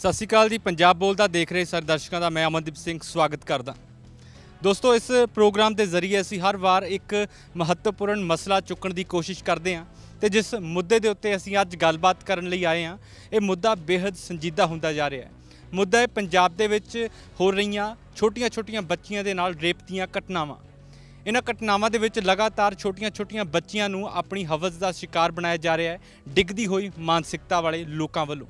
ਸਤਿ ਸ਼੍ਰੀ ਅਕਾਲ ਜੀ ਪੰਜਾਬ ਬੋਲਦਾ ਦੇਖ ਰਹੇ ਸਾਰੇ ਦਰਸ਼ਕਾਂ ਦਾ ਮੈਂ ਅਮਨਦੀਪ ਸਿੰਘ ਸਵਾਗਤ ਕਰਦਾ ਦੋਸਤੋ ਇਸ ਪ੍ਰੋਗਰਾਮ ਦੇ ਜ਼ਰੀਏ ਅਸੀਂ ਹਰ ਵਾਰ ਇੱਕ ਮਹੱਤਵਪੂਰਨ ਮਸਲਾ ਚੁੱਕਣ ਦੀ ਕੋਸ਼ਿਸ਼ ਕਰਦੇ ਹਾਂ ਤੇ ਜਿਸ ਮੁੱਦੇ ਦੇ ਉੱਤੇ ਅਸੀਂ ਅੱਜ ਗੱਲਬਾਤ ਕਰਨ ਲਈ ਆਏ ਹਾਂ ਇਹ ਮੁੱਦਾ ਬੇहद ਸੰਜੀਦਾ ਹੁੰਦਾ ਜਾ ਰਿਹਾ ਹੈ ਮੁੱਦਾ ਹੈ ਪੰਜਾਬ ਦੇ ਵਿੱਚ ਹੋ ਰਹੀਆਂ ਛੋਟੀਆਂ-ਛੋਟੀਆਂ ਬੱਚੀਆਂ ਦੇ ਨਾਲ ਰੇਪ ਦੀਆਂ ਘਟਨਾਵਾਂ ਇਹਨਾਂ ਘਟਨਾਵਾਂ ਦੇ ਵਿੱਚ ਲਗਾਤਾਰ ਛੋਟੀਆਂ-ਛੋਟੀਆਂ ਬੱਚੀਆਂ ਨੂੰ ਆਪਣੀ ਹਵਸ ਦਾ ਸ਼ਿਕਾਰ ਬਣਾਇਆ ਜਾ ਰਿਹਾ ਹੈ ਡਿੱਗਦੀ ਹੋਈ ਮਾਨਸਿਕਤਾ ਵਾਲੇ ਲੋਕਾਂ ਵੱਲੋਂ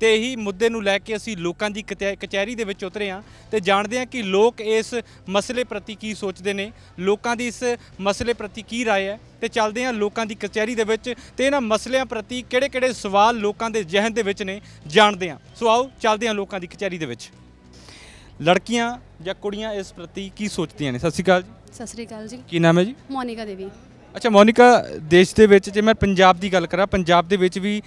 ਤੇ ਇਹੀ ਮੁੱਦੇ ਨੂੰ ਲੈ ਕੇ ਅਸੀਂ ਲੋਕਾਂ ਦੀ ਕਚਹਿਰੀ ਦੇ ਵਿੱਚ ਉਤਰੇ ਆ ਤੇ ਜਾਣਦੇ ਆ ਕਿ ਲੋਕ ਇਸ ਮਸਲੇ ਪ੍ਰਤੀ ਕੀ ਸੋਚਦੇ ਨੇ ਲੋਕਾਂ ਦੀ ਇਸ ਮਸਲੇ ਪ੍ਰਤੀ ਕੀ رائے ਹੈ ਤੇ ਚੱਲਦੇ ਆ ਲੋਕਾਂ ਦੀ ਕਚਹਿਰੀ ਦੇ ਵਿੱਚ ਤੇ ਇਹਨਾਂ ਮਸਲਿਆਂ ਪ੍ਰਤੀ ਕਿਹੜੇ-ਕਿਹੜੇ ਸਵਾਲ ਲੋਕਾਂ ਦੇ ਜ਼ਿਹਨ ਦੇ ਵਿੱਚ ਨੇ ਜਾਣਦੇ ਆ ਸੋ ਆਓ ਚੱਲਦੇ ਆ ਲੋਕਾਂ ਦੀ ਕਚਹਿਰੀ ਦੇ ਵਿੱਚ ਲੜਕੀਆਂ ਜਾਂ ਕੁੜੀਆਂ ਇਸ ਪ੍ਰਤੀ ਕੀ ਸੋਚਦੀਆਂ ਨੇ ਸਤਿ ਸ਼੍ਰੀ ਅਕਾਲ ਜੀ ਸਤਿ ਸ਼੍ਰੀ ਅਕਾਲ ਜੀ ਕੀ ਨਾਮ ਹੈ ਜੀ ਮੋਨਿਕਾ ਦੇਵੀ ਅੱਛਾ ਮੋਨਿਕਾ ਦੇਸ਼ ਦੇ ਵਿੱਚ ਜੇ ਮੈਂ ਪੰਜਾਬ ਦੀ ਗੱਲ ਕਰਾਂ ਪੰਜਾਬ ਦੇ ਵਿੱਚ ਵੀ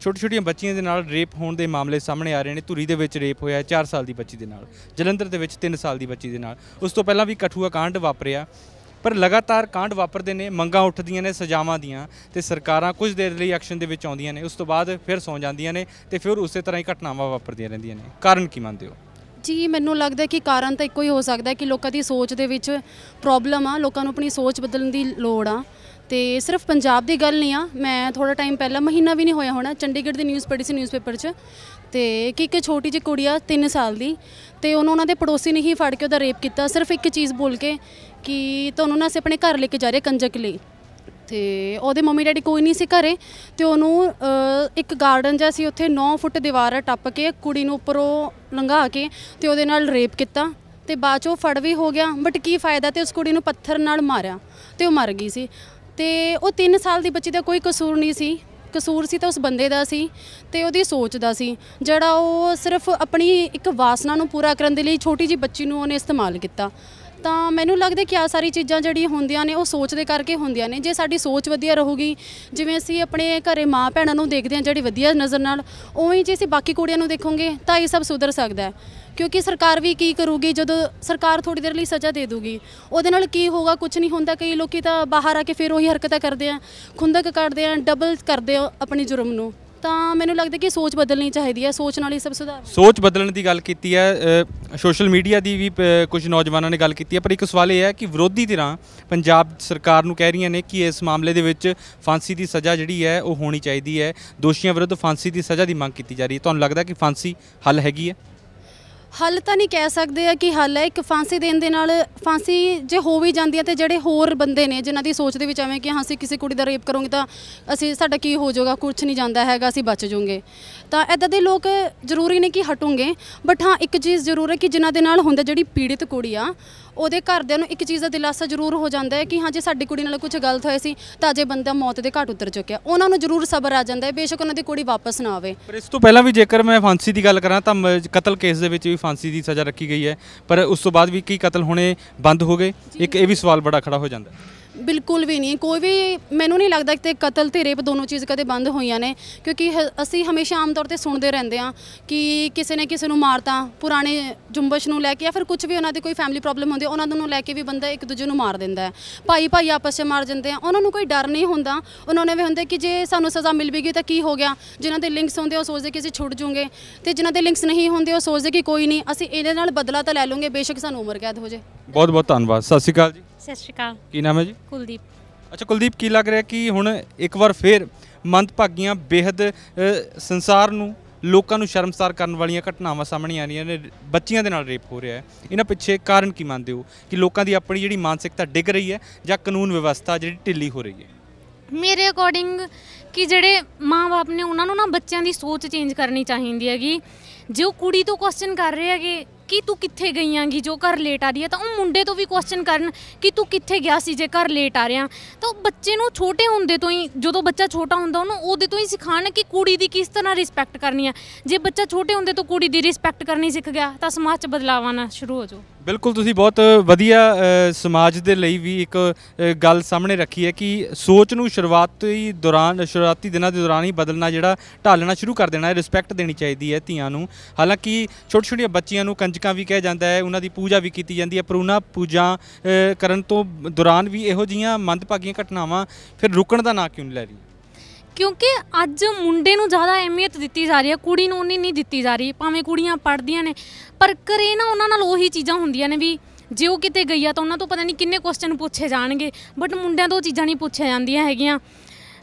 ਛੋਟੀ ਛੋਟੀਆਂ ਬੱਚੀਆਂ ਦੇ ਨਾਲ ਰੇਪ ਹੋਣ ਦੇ ਮਾਮਲੇ ਸਾਹਮਣੇ ਆ ਰਹੇ ਨੇ ਧੂਰੀ ਦੇ ਵਿੱਚ ਰੇਪ ਹੋਇਆ 4 ਸਾਲ ਦੀ ਬੱਚੀ ਦੇ ਨਾਲ ਜਲੰਧਰ ਦੇ ਵਿੱਚ 3 ਸਾਲ ਦੀ ਬੱਚੀ ਦੇ ਨਾਲ ਉਸ ਤੋਂ ਪਹਿਲਾਂ ਵੀ ਕਠੂਆ ਕਾਂਡ ਵਾਪਰਿਆ ਪਰ ਲਗਾਤਾਰ ਕਾਂਡ ਵਾਪਰਦੇ ਨੇ ਮੰਗਾਂ ਉੱਠਦੀਆਂ ਨੇ ਸਜ਼ਾਵਾਂ ਦੀਆਂ ਤੇ ਸਰਕਾਰਾਂ ਕੁਝ ਦੇਰ ਲਈ ਐਕਸ਼ਨ ਦੇ ਵਿੱਚ ਆਉਂਦੀਆਂ ਨੇ ਉਸ ਤੋਂ ਬਾਅਦ ਫਿਰ ਸੌਂ ਜਾਂਦੀਆਂ ਨੇ ਤੇ ਫਿਰ ਉਸੇ ਤਰ੍ਹਾਂ ਹੀ ਘਟਨਾਵਾਂ ਵਾਪਰਦੀਆਂ ਰਹਿੰਦੀਆਂ ਨੇ ਕਾਰਨ ਕੀ ਮੰਨਦੇ ਹੋ ਜੀ ਮੈਨੂੰ ਲੱਗਦਾ ਕਿ ਕਾਰਨ ਤਾਂ ਇੱਕੋ ਹੀ ਹੋ ਸਕਦਾ ਕਿ ਲੋਕਾਂ ਦੀ ਸੋਚ ਦੇ ਵਿੱਚ ਪ੍ਰੋਬਲਮ ਆ ਲੋਕਾਂ ਨੂੰ ਆਪਣੀ ਸੋਚ ਬਦਲਣ ਦੀ ਲੋੜ ਆ ਤੇ ਸਿਰਫ ਪੰਜਾਬ ਦੀ ਗੱਲ ਨਹੀਂ ਆ ਮੈਂ ਥੋੜਾ ਟਾਈਮ ਪਹਿਲਾਂ ਮਹੀਨਾ ਵੀ ਨਹੀਂ ਹੋਇਆ ਹੋਣਾ ਚੰਡੀਗੜ੍ਹ ਦੀ ਨਿਊਜ਼ ਪੜ੍ਹੀ ਸੀ ਨਿਊਜ਼ਪੇਪਰ 'ਚ ਤੇ ਕਿ ਇੱਕ ਛੋਟੀ ਜਿਹੀ ਕੁੜੀ ਆ 3 ਸਾਲ ਦੀ ਤੇ ਉਹਨੂੰ ਉਹਨਾਂ ਦੇ ਪੜੋਸੀ ਨੇ ਹੀ ਫੜ ਕੇ ਉਹਦਾ ਰੇਪ ਕੀਤਾ ਸਿਰਫ ਇੱਕ ਚੀਜ਼ ਬੋਲ ਕੇ ਕਿ ਤੁਹਾਨੂੰ ਨਾ ਅਸੀਂ ਆਪਣੇ ਘਰ ਲੈ ਕੇ ਜਾ ਰਹੇ ਕੰਜਕ ਲਈ ਤੇ ਉਹਦੇ ਮੰਮੀ ਡੈਡੀ ਕੋਈ ਨਹੀਂ ਸੀ ਘਰੇ ਤੇ ਉਹਨੂੰ ਇੱਕ ਗਾਰਡਨ ਜਿਹਾ ਸੀ ਉੱਥੇ 9 ਫੁੱਟ ਦੀਵਾਰ ਟੱਪ ਕੇ ਕੁੜੀ ਨੂੰ ਉੱਪਰੋਂ ਲੰਘਾ ਕੇ ਤੇ ਉਹਦੇ ਨਾਲ ਰੇਪ ਕੀਤਾ ਤੇ ਬਾਅਦ ਚੋਂ ਫੜ ਵੀ ਹੋ ਗਿਆ ਬਟ ਕੀ ਫਾਇਦਾ ਤੇ ਉਸ ਕੁੜੀ ਨੂੰ ਪੱਥਰ ਨਾਲ ਮਾਰਿਆ ਤੇ ਉਹ ਮਰ ਗਈ ਸੀ ਤੇ ਉਹ 3 ਸਾਲ ਦੀ ਬੱਚੀ ਦਾ ਕੋਈ ਕਸੂਰ ਨਹੀਂ ਸੀ ਕਸੂਰ ਸੀ ਤਾਂ ਉਸ ਬੰਦੇ ਦਾ ਸੀ ਤੇ ਉਹਦੀ ਸੋਚ ਦਾ ਸੀ ਜਿਹੜਾ ਉਹ ਸਿਰਫ ਆਪਣੀ ਇੱਕ ਵਾਸਨਾ ਨੂੰ ਪੂਰਾ ਕਰਨ ਦੇ ਲਈ ਛੋਟੀ ਜੀ ਬੱਚੀ ਨੂੰ ਉਹਨੇ ਇਸਤੇਮਾਲ ਕੀਤਾ ਤਾਂ ਮੈਨੂੰ ਲੱਗਦਾ ਕਿ ਆ ਸਾਰੀ ਚੀਜ਼ਾਂ ਜਿਹੜੀ ਹੁੰਦੀਆਂ ਨੇ ਉਹ ਸੋਚ ਦੇ ਕਰਕੇ ਹੁੰਦੀਆਂ ਨੇ ਜੇ ਸਾਡੀ ਸੋਚ ਵਧੀਆ ਰਹੂਗੀ ਜਿਵੇਂ ਅਸੀਂ ਆਪਣੇ ਘਰੇ ਮਾਂ ਭੈਣਾਂ ਨੂੰ ਦੇਖਦੇ ਹਾਂ ਜਿਹੜੀ ਵਧੀਆ ਨਜ਼ਰ ਨਾਲ ਉਵੇਂ ਜੇ ਅਸੀਂ ਬਾਕੀ ਕੁੜੀਆਂ ਨੂੰ ਦੇਖੋਗੇ ਤਾਂ ਇਹ ਸਭ ਸੁਧਰ ਸਕਦਾ ਹੈ ਕਿਉਂਕਿ ਸਰਕਾਰ ਵੀ ਕੀ ਕਰੂਗੀ ਜਦੋਂ ਸਰਕਾਰ ਥੋੜੀ ਦੇਰ ਲਈ ਸਜ਼ਾ ਦੇ ਦੂਗੀ ਉਹਦੇ ਨਾਲ ਕੀ ਹੋਗਾ ਕੁਝ ਨਹੀਂ ਹੁੰਦਾ ਕਈ ਲੋਕੀ ਤਾਂ ਬਾਹਰ ਆ ਕੇ ਫਿਰ ਉਹੀ ਹਰਕਤਾਂ ਕਰਦੇ ਆ ਖੁੰਦਕ ਕੱਢਦੇ ਆ ਡਬਲ ਕਰਦੇ ਆ ਆਪਣੇ ਜੁਰਮ ਨੂੰ ਤਾਂ ਮੈਨੂੰ ਲੱਗਦਾ ਕਿ ਸੋਚ ਬਦਲਣੀ ਚਾਹੀਦੀ ਹੈ ਸੋਚ ਨਾਲ ਹੀ ਸਭ ਸੁਧਾਰ ਸੋਚ ਬਦਲਣ ਦੀ ਗੱਲ ਕੀਤੀ ਹੈ ਸੋਸ਼ਲ ਮੀਡੀਆ ਦੀ ਵੀ ਕੁਝ ਨੌਜਵਾਨਾਂ ਨੇ ਗੱਲ ਕੀਤੀ ਹੈ ਪਰ ਇੱਕ ਸਵਾਲ ਇਹ ਹੈ ਕਿ ਵਿਰੋਧੀ ਧਿਰਾਂ ਪੰਜਾਬ ਸਰਕਾਰ ਨੂੰ ਕਹਿ ਰਹੀਆਂ ਨੇ ਕਿ ਇਸ ਮਾਮਲੇ ਦੇ ਵਿੱਚ ਫਾਂਸੀ ਦੀ ਸਜ਼ਾ ਜਿਹੜੀ ਹੈ ਉਹ ਹੋਣੀ ਚਾਹੀਦੀ ਹੈ ਦੋਸ਼ੀਆਂ ਵਿਰੁੱਧ ਫਾਂਸੀ ਦੀ ਸਜ਼ਾ ਦੀ ਮੰਗ ਕੀਤੀ ਜਾ ਰਹੀ ਹੈ ਤੁਹਾਨੂੰ ਲੱਗਦਾ ਕਿ ਫਾਂਸੀ ਹੱਲ ਹੈਗੀ ਹੈ ਹੱਲ ਤਾਂ ਨਹੀਂ ਕਹਿ ਸਕਦੇ ਆ ਕਿ ਹੱਲ ਹੈ ਇੱਕ ਫਾਂਸੀ ਦੇਣ ਦੇ ਨਾਲ ਫਾਂਸੀ ਜੇ ਹੋ ਵੀ ਜਾਂਦੀ ਹੈ ਤੇ ਜਿਹੜੇ ਹੋਰ ਬੰਦੇ ਨੇ ਜਿਨ੍ਹਾਂ ਦੀ ਸੋਚ ਦੇ ਵਿੱਚ ਐਵੇਂ ਕਿ ਹਾਂ ਅਸੀਂ ਕਿਸੇ ਕੁੜੀ ਦਾ ਰੇਪ ਕਰੋਗੇ ਤਾਂ ਅਸੀਂ ਸਾਡਾ ਕੀ ਹੋ ਜਾਊਗਾ ਕੁਝ ਨਹੀਂ ਜਾਂਦਾ ਹੈਗਾ ਅਸੀਂ ਬਚ ਜਾਵਾਂਗੇ ਤਾਂ ਐਦਾਂ ਦੇ ਲੋਕ ਜ਼ਰੂਰੀ ਨਹੀਂ ਕਿ ਹਟੂਗੇ ਬਟ ਹਾਂ ਇੱਕ ਚੀਜ਼ ਜ਼ਰੂਰ ਹੈ ਕਿ ਜਿਨ੍ਹਾਂ ਦੇ ਨਾਲ ਹੁੰਦਾ ਜਿਹੜੀ ਪੀੜਿਤ ਕੁੜੀ ਆ ਉਹਦੇ ਘਰਦਿਆਂ ਨੂੰ ਇੱਕ ਚੀਜ਼ ਦਾ ਦਿਲਾਸਾ ਜ਼ਰੂਰ ਹੋ ਜਾਂਦਾ ਹੈ ਕਿ ਹਾਂ ਜੇ ਸਾਡੀ ਕੁੜੀ ਨਾਲ ਕੁਝ ਗਲਤ ਹੋਇਆ ਸੀ ਤਾਂ ਜੇ ਬੰਦਾ ਮੌਤ ਦੇ ਘਾਟ ਉਤਰ ਚੁੱਕਿਆ ਉਹਨਾਂ ਨੂੰ ਜ਼ਰੂਰ ਸਬਰ ਆ ਜਾਂਦਾ ਹੈ ਬੇਸ਼ੱਕ ਉਹਨਾਂ ਦੀ ਕੁੜੀ ਵਾਪਸ ਨਾ ਆਵੇ ਪਰ ਇਸ ਤੋਂ ਪਹਿਲਾਂ ਵੀ ਜੇਕਰ ਮੈਂ ਫਾਂਸੀ ਦੀ ਗੱਲ ਕਰਾਂ ਤਾਂ ਕਤਲ ਕੇਸ ਦੇ ਵਿੱਚ ਵੀ ਫਾਂਸੀ ਦੀ ਸਜ਼ਾ ਰੱਖੀ ਗਈ ਹੈ ਪਰ ਉਸ ਤੋਂ ਬਾਅਦ ਵੀ ਕੀ ਕਤਲ ਹੋਣੇ ਬੰਦ ਹੋ ਗਏ ਇੱਕ ਇਹ ਵੀ ਸਵਾਲ ਬੜਾ ਖੜਾ ਹੋ ਜਾਂਦਾ ਹੈ ਬਿਲਕੁਲ ਵੀ ਨਹੀਂ ਕੋਈ ਵੀ ਮੈਨੂੰ ਨਹੀਂ ਲੱਗਦਾ ਕਿ ਕਤਲ ਤੇ ਰੇਪ ਦੋਨੋਂ ਚੀਜ਼ ਕਦੇ ਬੰਦ ਹੋਈਆਂ ਨੇ ਕਿਉਂਕਿ ਅਸੀਂ ਹਮੇਸ਼ਾ ਆਮ ਤੌਰ ਤੇ ਸੁਣਦੇ ਰਹਿੰਦੇ ਹਾਂ ਕਿ ਕਿਸੇ ਨੇ ਕਿਸੇ ਨੂੰ ਮਾਰਤਾ ਪੁਰਾਣੇ ਜੁੰਬਸ਼ ਨੂੰ ਲੈ ਕੇ ਜਾਂ ਫਿਰ ਕੁਝ ਵੀ ਉਹਨਾਂ ਦੀ ਕੋਈ ਫੈਮਿਲੀ ਪ੍ਰੋਬਲਮ ਹੁੰਦੀ ਹੈ, ਉਹਨਾਂ ਨੂੰ ਲੈ ਕੇ ਵੀ ਬੰਦਾ ਇੱਕ ਦੂਜੇ ਨੂੰ ਮਾਰ ਦਿੰਦਾ ਹੈ ਭਾਈ ਭਾਈ ਆਪਸ 'ਚ ਮਾਰ ਜਾਂਦੇ ਆ ਉਹਨਾਂ ਨੂੰ ਕੋਈ ਡਰ ਨਹੀਂ ਹੁੰਦਾ ਉਹਨਾਂ ਨੇ ਵੀ ਹੁੰਦੇ ਕਿ ਜੇ ਸਾਨੂੰ ਸਜ਼ਾ ਮਿਲ ਵੀ ਗਈ ਤਾਂ ਕੀ ਹੋ ਗਿਆ ਜਿਨ੍ਹਾਂ ਦੇ ਲਿੰਕਸ ਹੁੰਦੇ ਉਹ ਸੋਚਦੇ ਕਿ ਅਸੀਂ ਛੁੱਟ ਜੂਗੇ ਤੇ ਜਿਨ੍ਹਾਂ ਦੇ ਲਿੰਕਸ ਨਹੀਂ ਹੁੰਦੇ ਉਹ ਸੋਚਦੇ ਕਿ ਕੋਈ ਨਹੀਂ ਅਸੀਂ ਇਹਦੇ ਨਾਲ ਬਦਲਾ ਤਾਂ ਲੈ ਲਵਾਂਗੇ ਬੇਸ਼ੱਕ ਸਾਨੂੰ ਉਮਰ ਕੈਦ ਹੋ ਜੇ ਬਹੁਤ ਬਹੁਤ ਧੰਨਵਾਦ ਸਤਿ ਸ਼੍ਰੀ ਅਕਾਲ ਜੀ ਸਤਿ ਸ਼੍ਰੀ ਅਕਾਲ ਕੀ ਨਾਮ ਹੈ ਜੀ ਕੁਲਦੀਪ ਅੱਛਾ ਕੁਲਦੀਪ ਕੀ ਲੱਗ ਰਿਹਾ ਕਿ ਹੁਣ ਇੱਕ ਵਾਰ ਫੇਰ ਮੰਦ ਭਾਗੀਆਂ ਬੇहद ਸੰਸਾਰ ਨੂੰ ਲੋਕਾਂ ਨੂੰ ਸ਼ਰਮਸਾਰ ਕਰਨ ਵਾਲੀਆਂ ਘਟਨਾਵਾਂ ਸਾਹਮਣੇ ਆ ਰਹੀਆਂ ਨੇ ਬੱਚੀਆਂ ਦੇ ਨਾਲ ਰੇਪ ਹੋ ਰਿਹਾ ਹੈ ਇਹਨਾਂ ਪਿੱਛੇ ਕਾਰਨ ਕੀ ਮੰਨਦੇ ਹੋ ਕਿ ਲੋਕਾਂ ਦੀ ਆਪਣੀ ਜਿਹੜੀ ਮਾਨਸਿਕਤਾ ਡਿੱਗ ਰਹੀ ਹੈ ਜਾਂ ਕਾਨੂੰਨ ਵਿਵਸਥਾ ਜਿਹੜੀ ਢਿੱਲੀ ਹੋ ਰਹੀ ਹੈ ਮੇਰੇ ਅਕੋਰਡਿੰਗ ਕਿ ਜਿਹੜੇ ਮਾਪੇ ਨੇ ਉਹਨਾਂ ਨੂੰ ਨਾ ਬੱਚਿਆਂ ਦੀ ਸੋਚ ਚੇਂਜ ਕਰਨੀ ਚਾਹੀਦੀ ਹੈਗੀ ਜੇ ਉਹ ਕੁੜੀ ਤੋਂ ਕੁਐਸਚਨ ਕਰ ਰਹੇ ਹੈਗੇ ਕਿ ਤੂੰ ਕਿੱਥੇ ਗਈ ਆਂਗੀ ਜੋ ਘਰ ਲੇਟ ਆ ਰਹੀ ਹੈ ਤਾਂ ਉਹ ਮੁੰਡੇ ਤੋਂ ਵੀ ਕੁਐਸਚਨ ਕਰਨ ਕਿ ਤੂੰ ਕਿੱਥੇ ਗਿਆ ਸੀ ਜੇ ਘਰ ਲੇਟ ਆ ਰਿਆਂ ਤਾਂ ਉਹ ਬੱਚੇ ਨੂੰ ਛੋਟੇ ਹੁੰਦੇ ਤੋਂ ਹੀ ਜਦੋਂ ਬੱਚਾ ਛੋਟਾ ਹੁੰਦਾ ਉਹਨੂੰ ਉਹਦੇ ਤੋਂ ਹੀ ਸਿਖਾਣ ਕਿ ਕੁੜੀ ਦੀ ਕਿਸ ਤਰ੍ਹਾਂ ਰਿਸਪੈਕਟ ਕਰਨੀ ਆ ਜੇ ਬੱਚਾ ਛੋਟੇ ਹੁੰਦੇ ਤੋਂ ਕੁੜੀ ਦੀ ਰਿਸਪੈਕਟ ਕਰਨੀ ਸਿੱਖ ਗਿਆ ਤਾਂ ਸਮਾਜ 'ਚ ਬਦਲਾਅ ਆਣਾ ਸ਼ੁਰੂ ਹੋ ਜਾਊ ਬਿਲਕੁਲ ਤੁਸੀਂ ਬਹੁਤ ਵਧੀਆ ਸਮਾਜ ਦੇ ਲਈ ਵੀ ਇੱਕ ਗੱਲ ਸਾਹਮਣੇ ਰੱਖੀ ਹੈ ਕਿ ਸੋਚ ਨੂੰ ਸ਼ੁਰੂਆਤੀ ਦੌਰਾਨ ਸ਼ੁਰੂਆਤੀ ਦਿਨਾਂ ਦੇ ਦੌਰਾਨ ਹੀ ਬਦਲਣਾ ਜਿਹੜਾ ਢਾਲਣਾ ਸ਼ੁਰੂ ਕਰ ਦੇਣਾ ਹੈ ਰਿਸਪੈਕਟ ਦੇਣੀ ਚਾਹੀਦੀ ਹੈ ਧੀਆਂ ਨੂੰ ਹਾਲਾਂਕਿ ਛੋਟੇ ਛੋਟੀਆਂ ਬੱਚੀਆਂ ਨੂੰ ਕੰਜਕਾਂ ਵੀ ਕਿਹਾ ਜਾਂਦਾ ਹੈ ਉਹਨਾਂ ਦੀ ਪੂਜਾ ਵੀ ਕੀਤੀ ਜਾਂਦੀ ਹੈ ਪਰ ਉਹਨਾਂ ਪੂਜਾ ਕਰਨ ਤੋਂ ਦੌਰਾਨ ਵੀ ਇਹੋ ਜੀਆਂ ਮੰਦਭਾਗੀਆਂ ਘਟਨਾਵਾਂ ਫਿਰ ਰੁਕਣ ਦਾ ਨਾਂ ਕਿਉਂ ਨਹੀਂ ਲੈ ਰਹੀ ਕਿਉਂਕਿ ਅੱਜ ਮੁੰਡੇ ਨੂੰ ਜ਼ਿਆਦਾ ਅਹਿਮੀਅਤ ਦਿੱਤੀ ਜਾ ਰਹੀ ਹੈ ਕੁੜੀ ਨੂੰ ਉਨੀ ਨਹੀਂ ਦਿੱਤੀ ਜਾ ਰਹੀ ਭਾਵੇਂ ਕੁੜੀਆਂ ਪੜ੍ਹਦੀਆਂ ਨੇ ਪਰ ਕਰੇ ਨਾ ਉਹਨਾਂ ਨਾਲ ਉਹੀ ਚੀਜ਼ਾਂ ਹੁੰਦੀਆਂ ਨੇ ਵੀ ਜੇ ਉਹ ਕਿਤੇ ਗਈ ਆ ਤਾਂ ਉਹਨਾਂ ਤੋਂ ਪਤਾ ਨਹੀਂ ਕਿੰਨੇ ਕੁਐਸਚਨ ਪੁੱਛੇ ਜਾਣਗੇ ਬਟ ਮੁੰਡਿਆਂ ਤੋਂ ਚੀਜ਼ਾਂ ਨਹੀਂ ਪੁੱਛਿਆ ਜਾਂਦੀਆਂ ਹੈਗੀਆਂ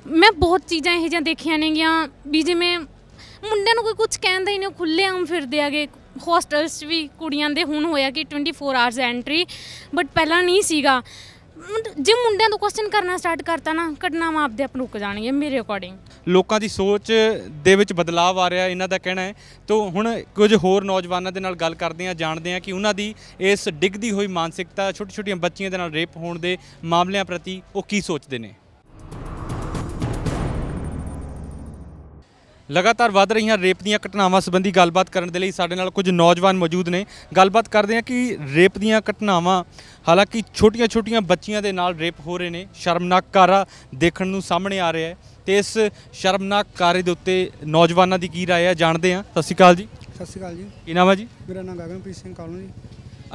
ਮੈਂ ਬਹੁਤ ਚੀਜ਼ਾਂ ਇਹੋ ਜਿਹੀਆਂ ਦੇਖੀਆਂ ਨੇਗੀਆਂ ਵੀ ਜਿਵੇਂ ਮੁੰਡਿਆਂ ਨੂੰ ਕੋਈ ਕੁਝ ਕਹਿੰਦਾ ਹੀ ਨਹੀਂ ਖੁੱਲੇ ਆਮ ਫਿਰਦੇ ਆਗੇ ਹੋਸਟਲਸ 'ਚ ਵੀ ਕੁੜੀਆਂ ਦੇ ਹੁਣ ਹੋਇਆ ਕਿ 24 ਆਵਰਸ ਐਂਟਰੀ ਬਟ ਪਹਿਲਾਂ ਨਹੀਂ ਸੀਗਾ ਜੇ ਮੁੰਡਿਆਂ ਤੋਂ ਕੁਐਸਚਨ ਕਰਨਾ ਸਟਾਰਟ ਕਰਤਾ ਨਾ ਘਟਨਾਵਾਂ ਆਪਦੇ ਆਪ ਰੁਕ ਜਾਣਗੇ ਮੇਰੇ ਅਕੋਰਡਿੰਗ ਲੋਕਾਂ ਦੀ ਸੋਚ ਦੇ ਵਿੱਚ ਬਦਲਾਅ ਆ ਰਿਹਾ ਇਹਨਾਂ ਦਾ ਕਹਿਣਾ ਹੈ ਤੋਂ ਹੁਣ ਕੁਝ ਹੋਰ ਨੌਜਵਾਨਾਂ ਦੇ ਨਾਲ ਗੱਲ ਕਰਦੇ ਆ ਜਾਣਦੇ ਆ ਕਿ ਉਹਨਾਂ ਦੀ ਇਸ ਡਿੱਗਦੀ ਹੋਈ ਮਾਨਸਿਕਤਾ ਛੋਟੀ ਛੋਟੀਆਂ ਬੱਚੀਆਂ ਦੇ ਨਾਲ ਰੇਪ ਹੋਣ ਦੇ ਮਾਮਲਿਆਂ ਪ੍ਰਤੀ ਉਹ ਕੀ ਸੋਚਦੇ ਨੇ ਲਗਾਤਾਰ ਵੱਧ ਰਹੀਆਂ ਰੇਪ ਦੀਆਂ ਘਟਨਾਵਾਂ ਸੰਬੰਧੀ ਗੱਲਬਾਤ ਕਰਨ ਦੇ ਲਈ ਸਾਡੇ ਨਾਲ ਕੁਝ ਨੌਜਵਾਨ ਮੌਜੂਦ ਨੇ ਗੱਲਬਾਤ ਕਰਦੇ ਹਾਂ ਕਿ ਰੇਪ ਦੀਆਂ ਘਟਨਾਵਾਂ ਹਾਲਾਂਕਿ ਛੋਟੀਆਂ-ਛੋਟੀਆਂ ਬੱਚੀਆਂ ਦੇ ਨਾਲ ਰੇਪ ਹੋ ਰਹੇ ਨੇ ਸ਼ਰਮਨਾਕ ਕਾਰਾ ਦੇਖਣ ਨੂੰ ਸਾਹਮਣੇ ਆ ਰਿਹਾ ਹੈ ਤੇ ਇਸ ਸ਼ਰਮਨਾਕ ਕਾਰੇ ਦੇ ਉੱਤੇ ਨੌਜਵਾਨਾਂ ਦੀ ਕੀ ਰਾਏ ਹੈ ਜਾਣਦੇ ਹਾਂ ਸਤਿ ਸ਼੍ਰੀ ਅਕਾਲ ਜੀ ਸਤਿ ਸ਼੍ਰੀ ਅਕਾਲ ਜੀ ਕੀ ਨਾਮ ਹੈ ਜੀ ਮੇਰਾ ਨਾਮ ਗਗਨਪ੍ਰੀਤ ਸਿੰਘ ਕਾਲੂ ਜੀ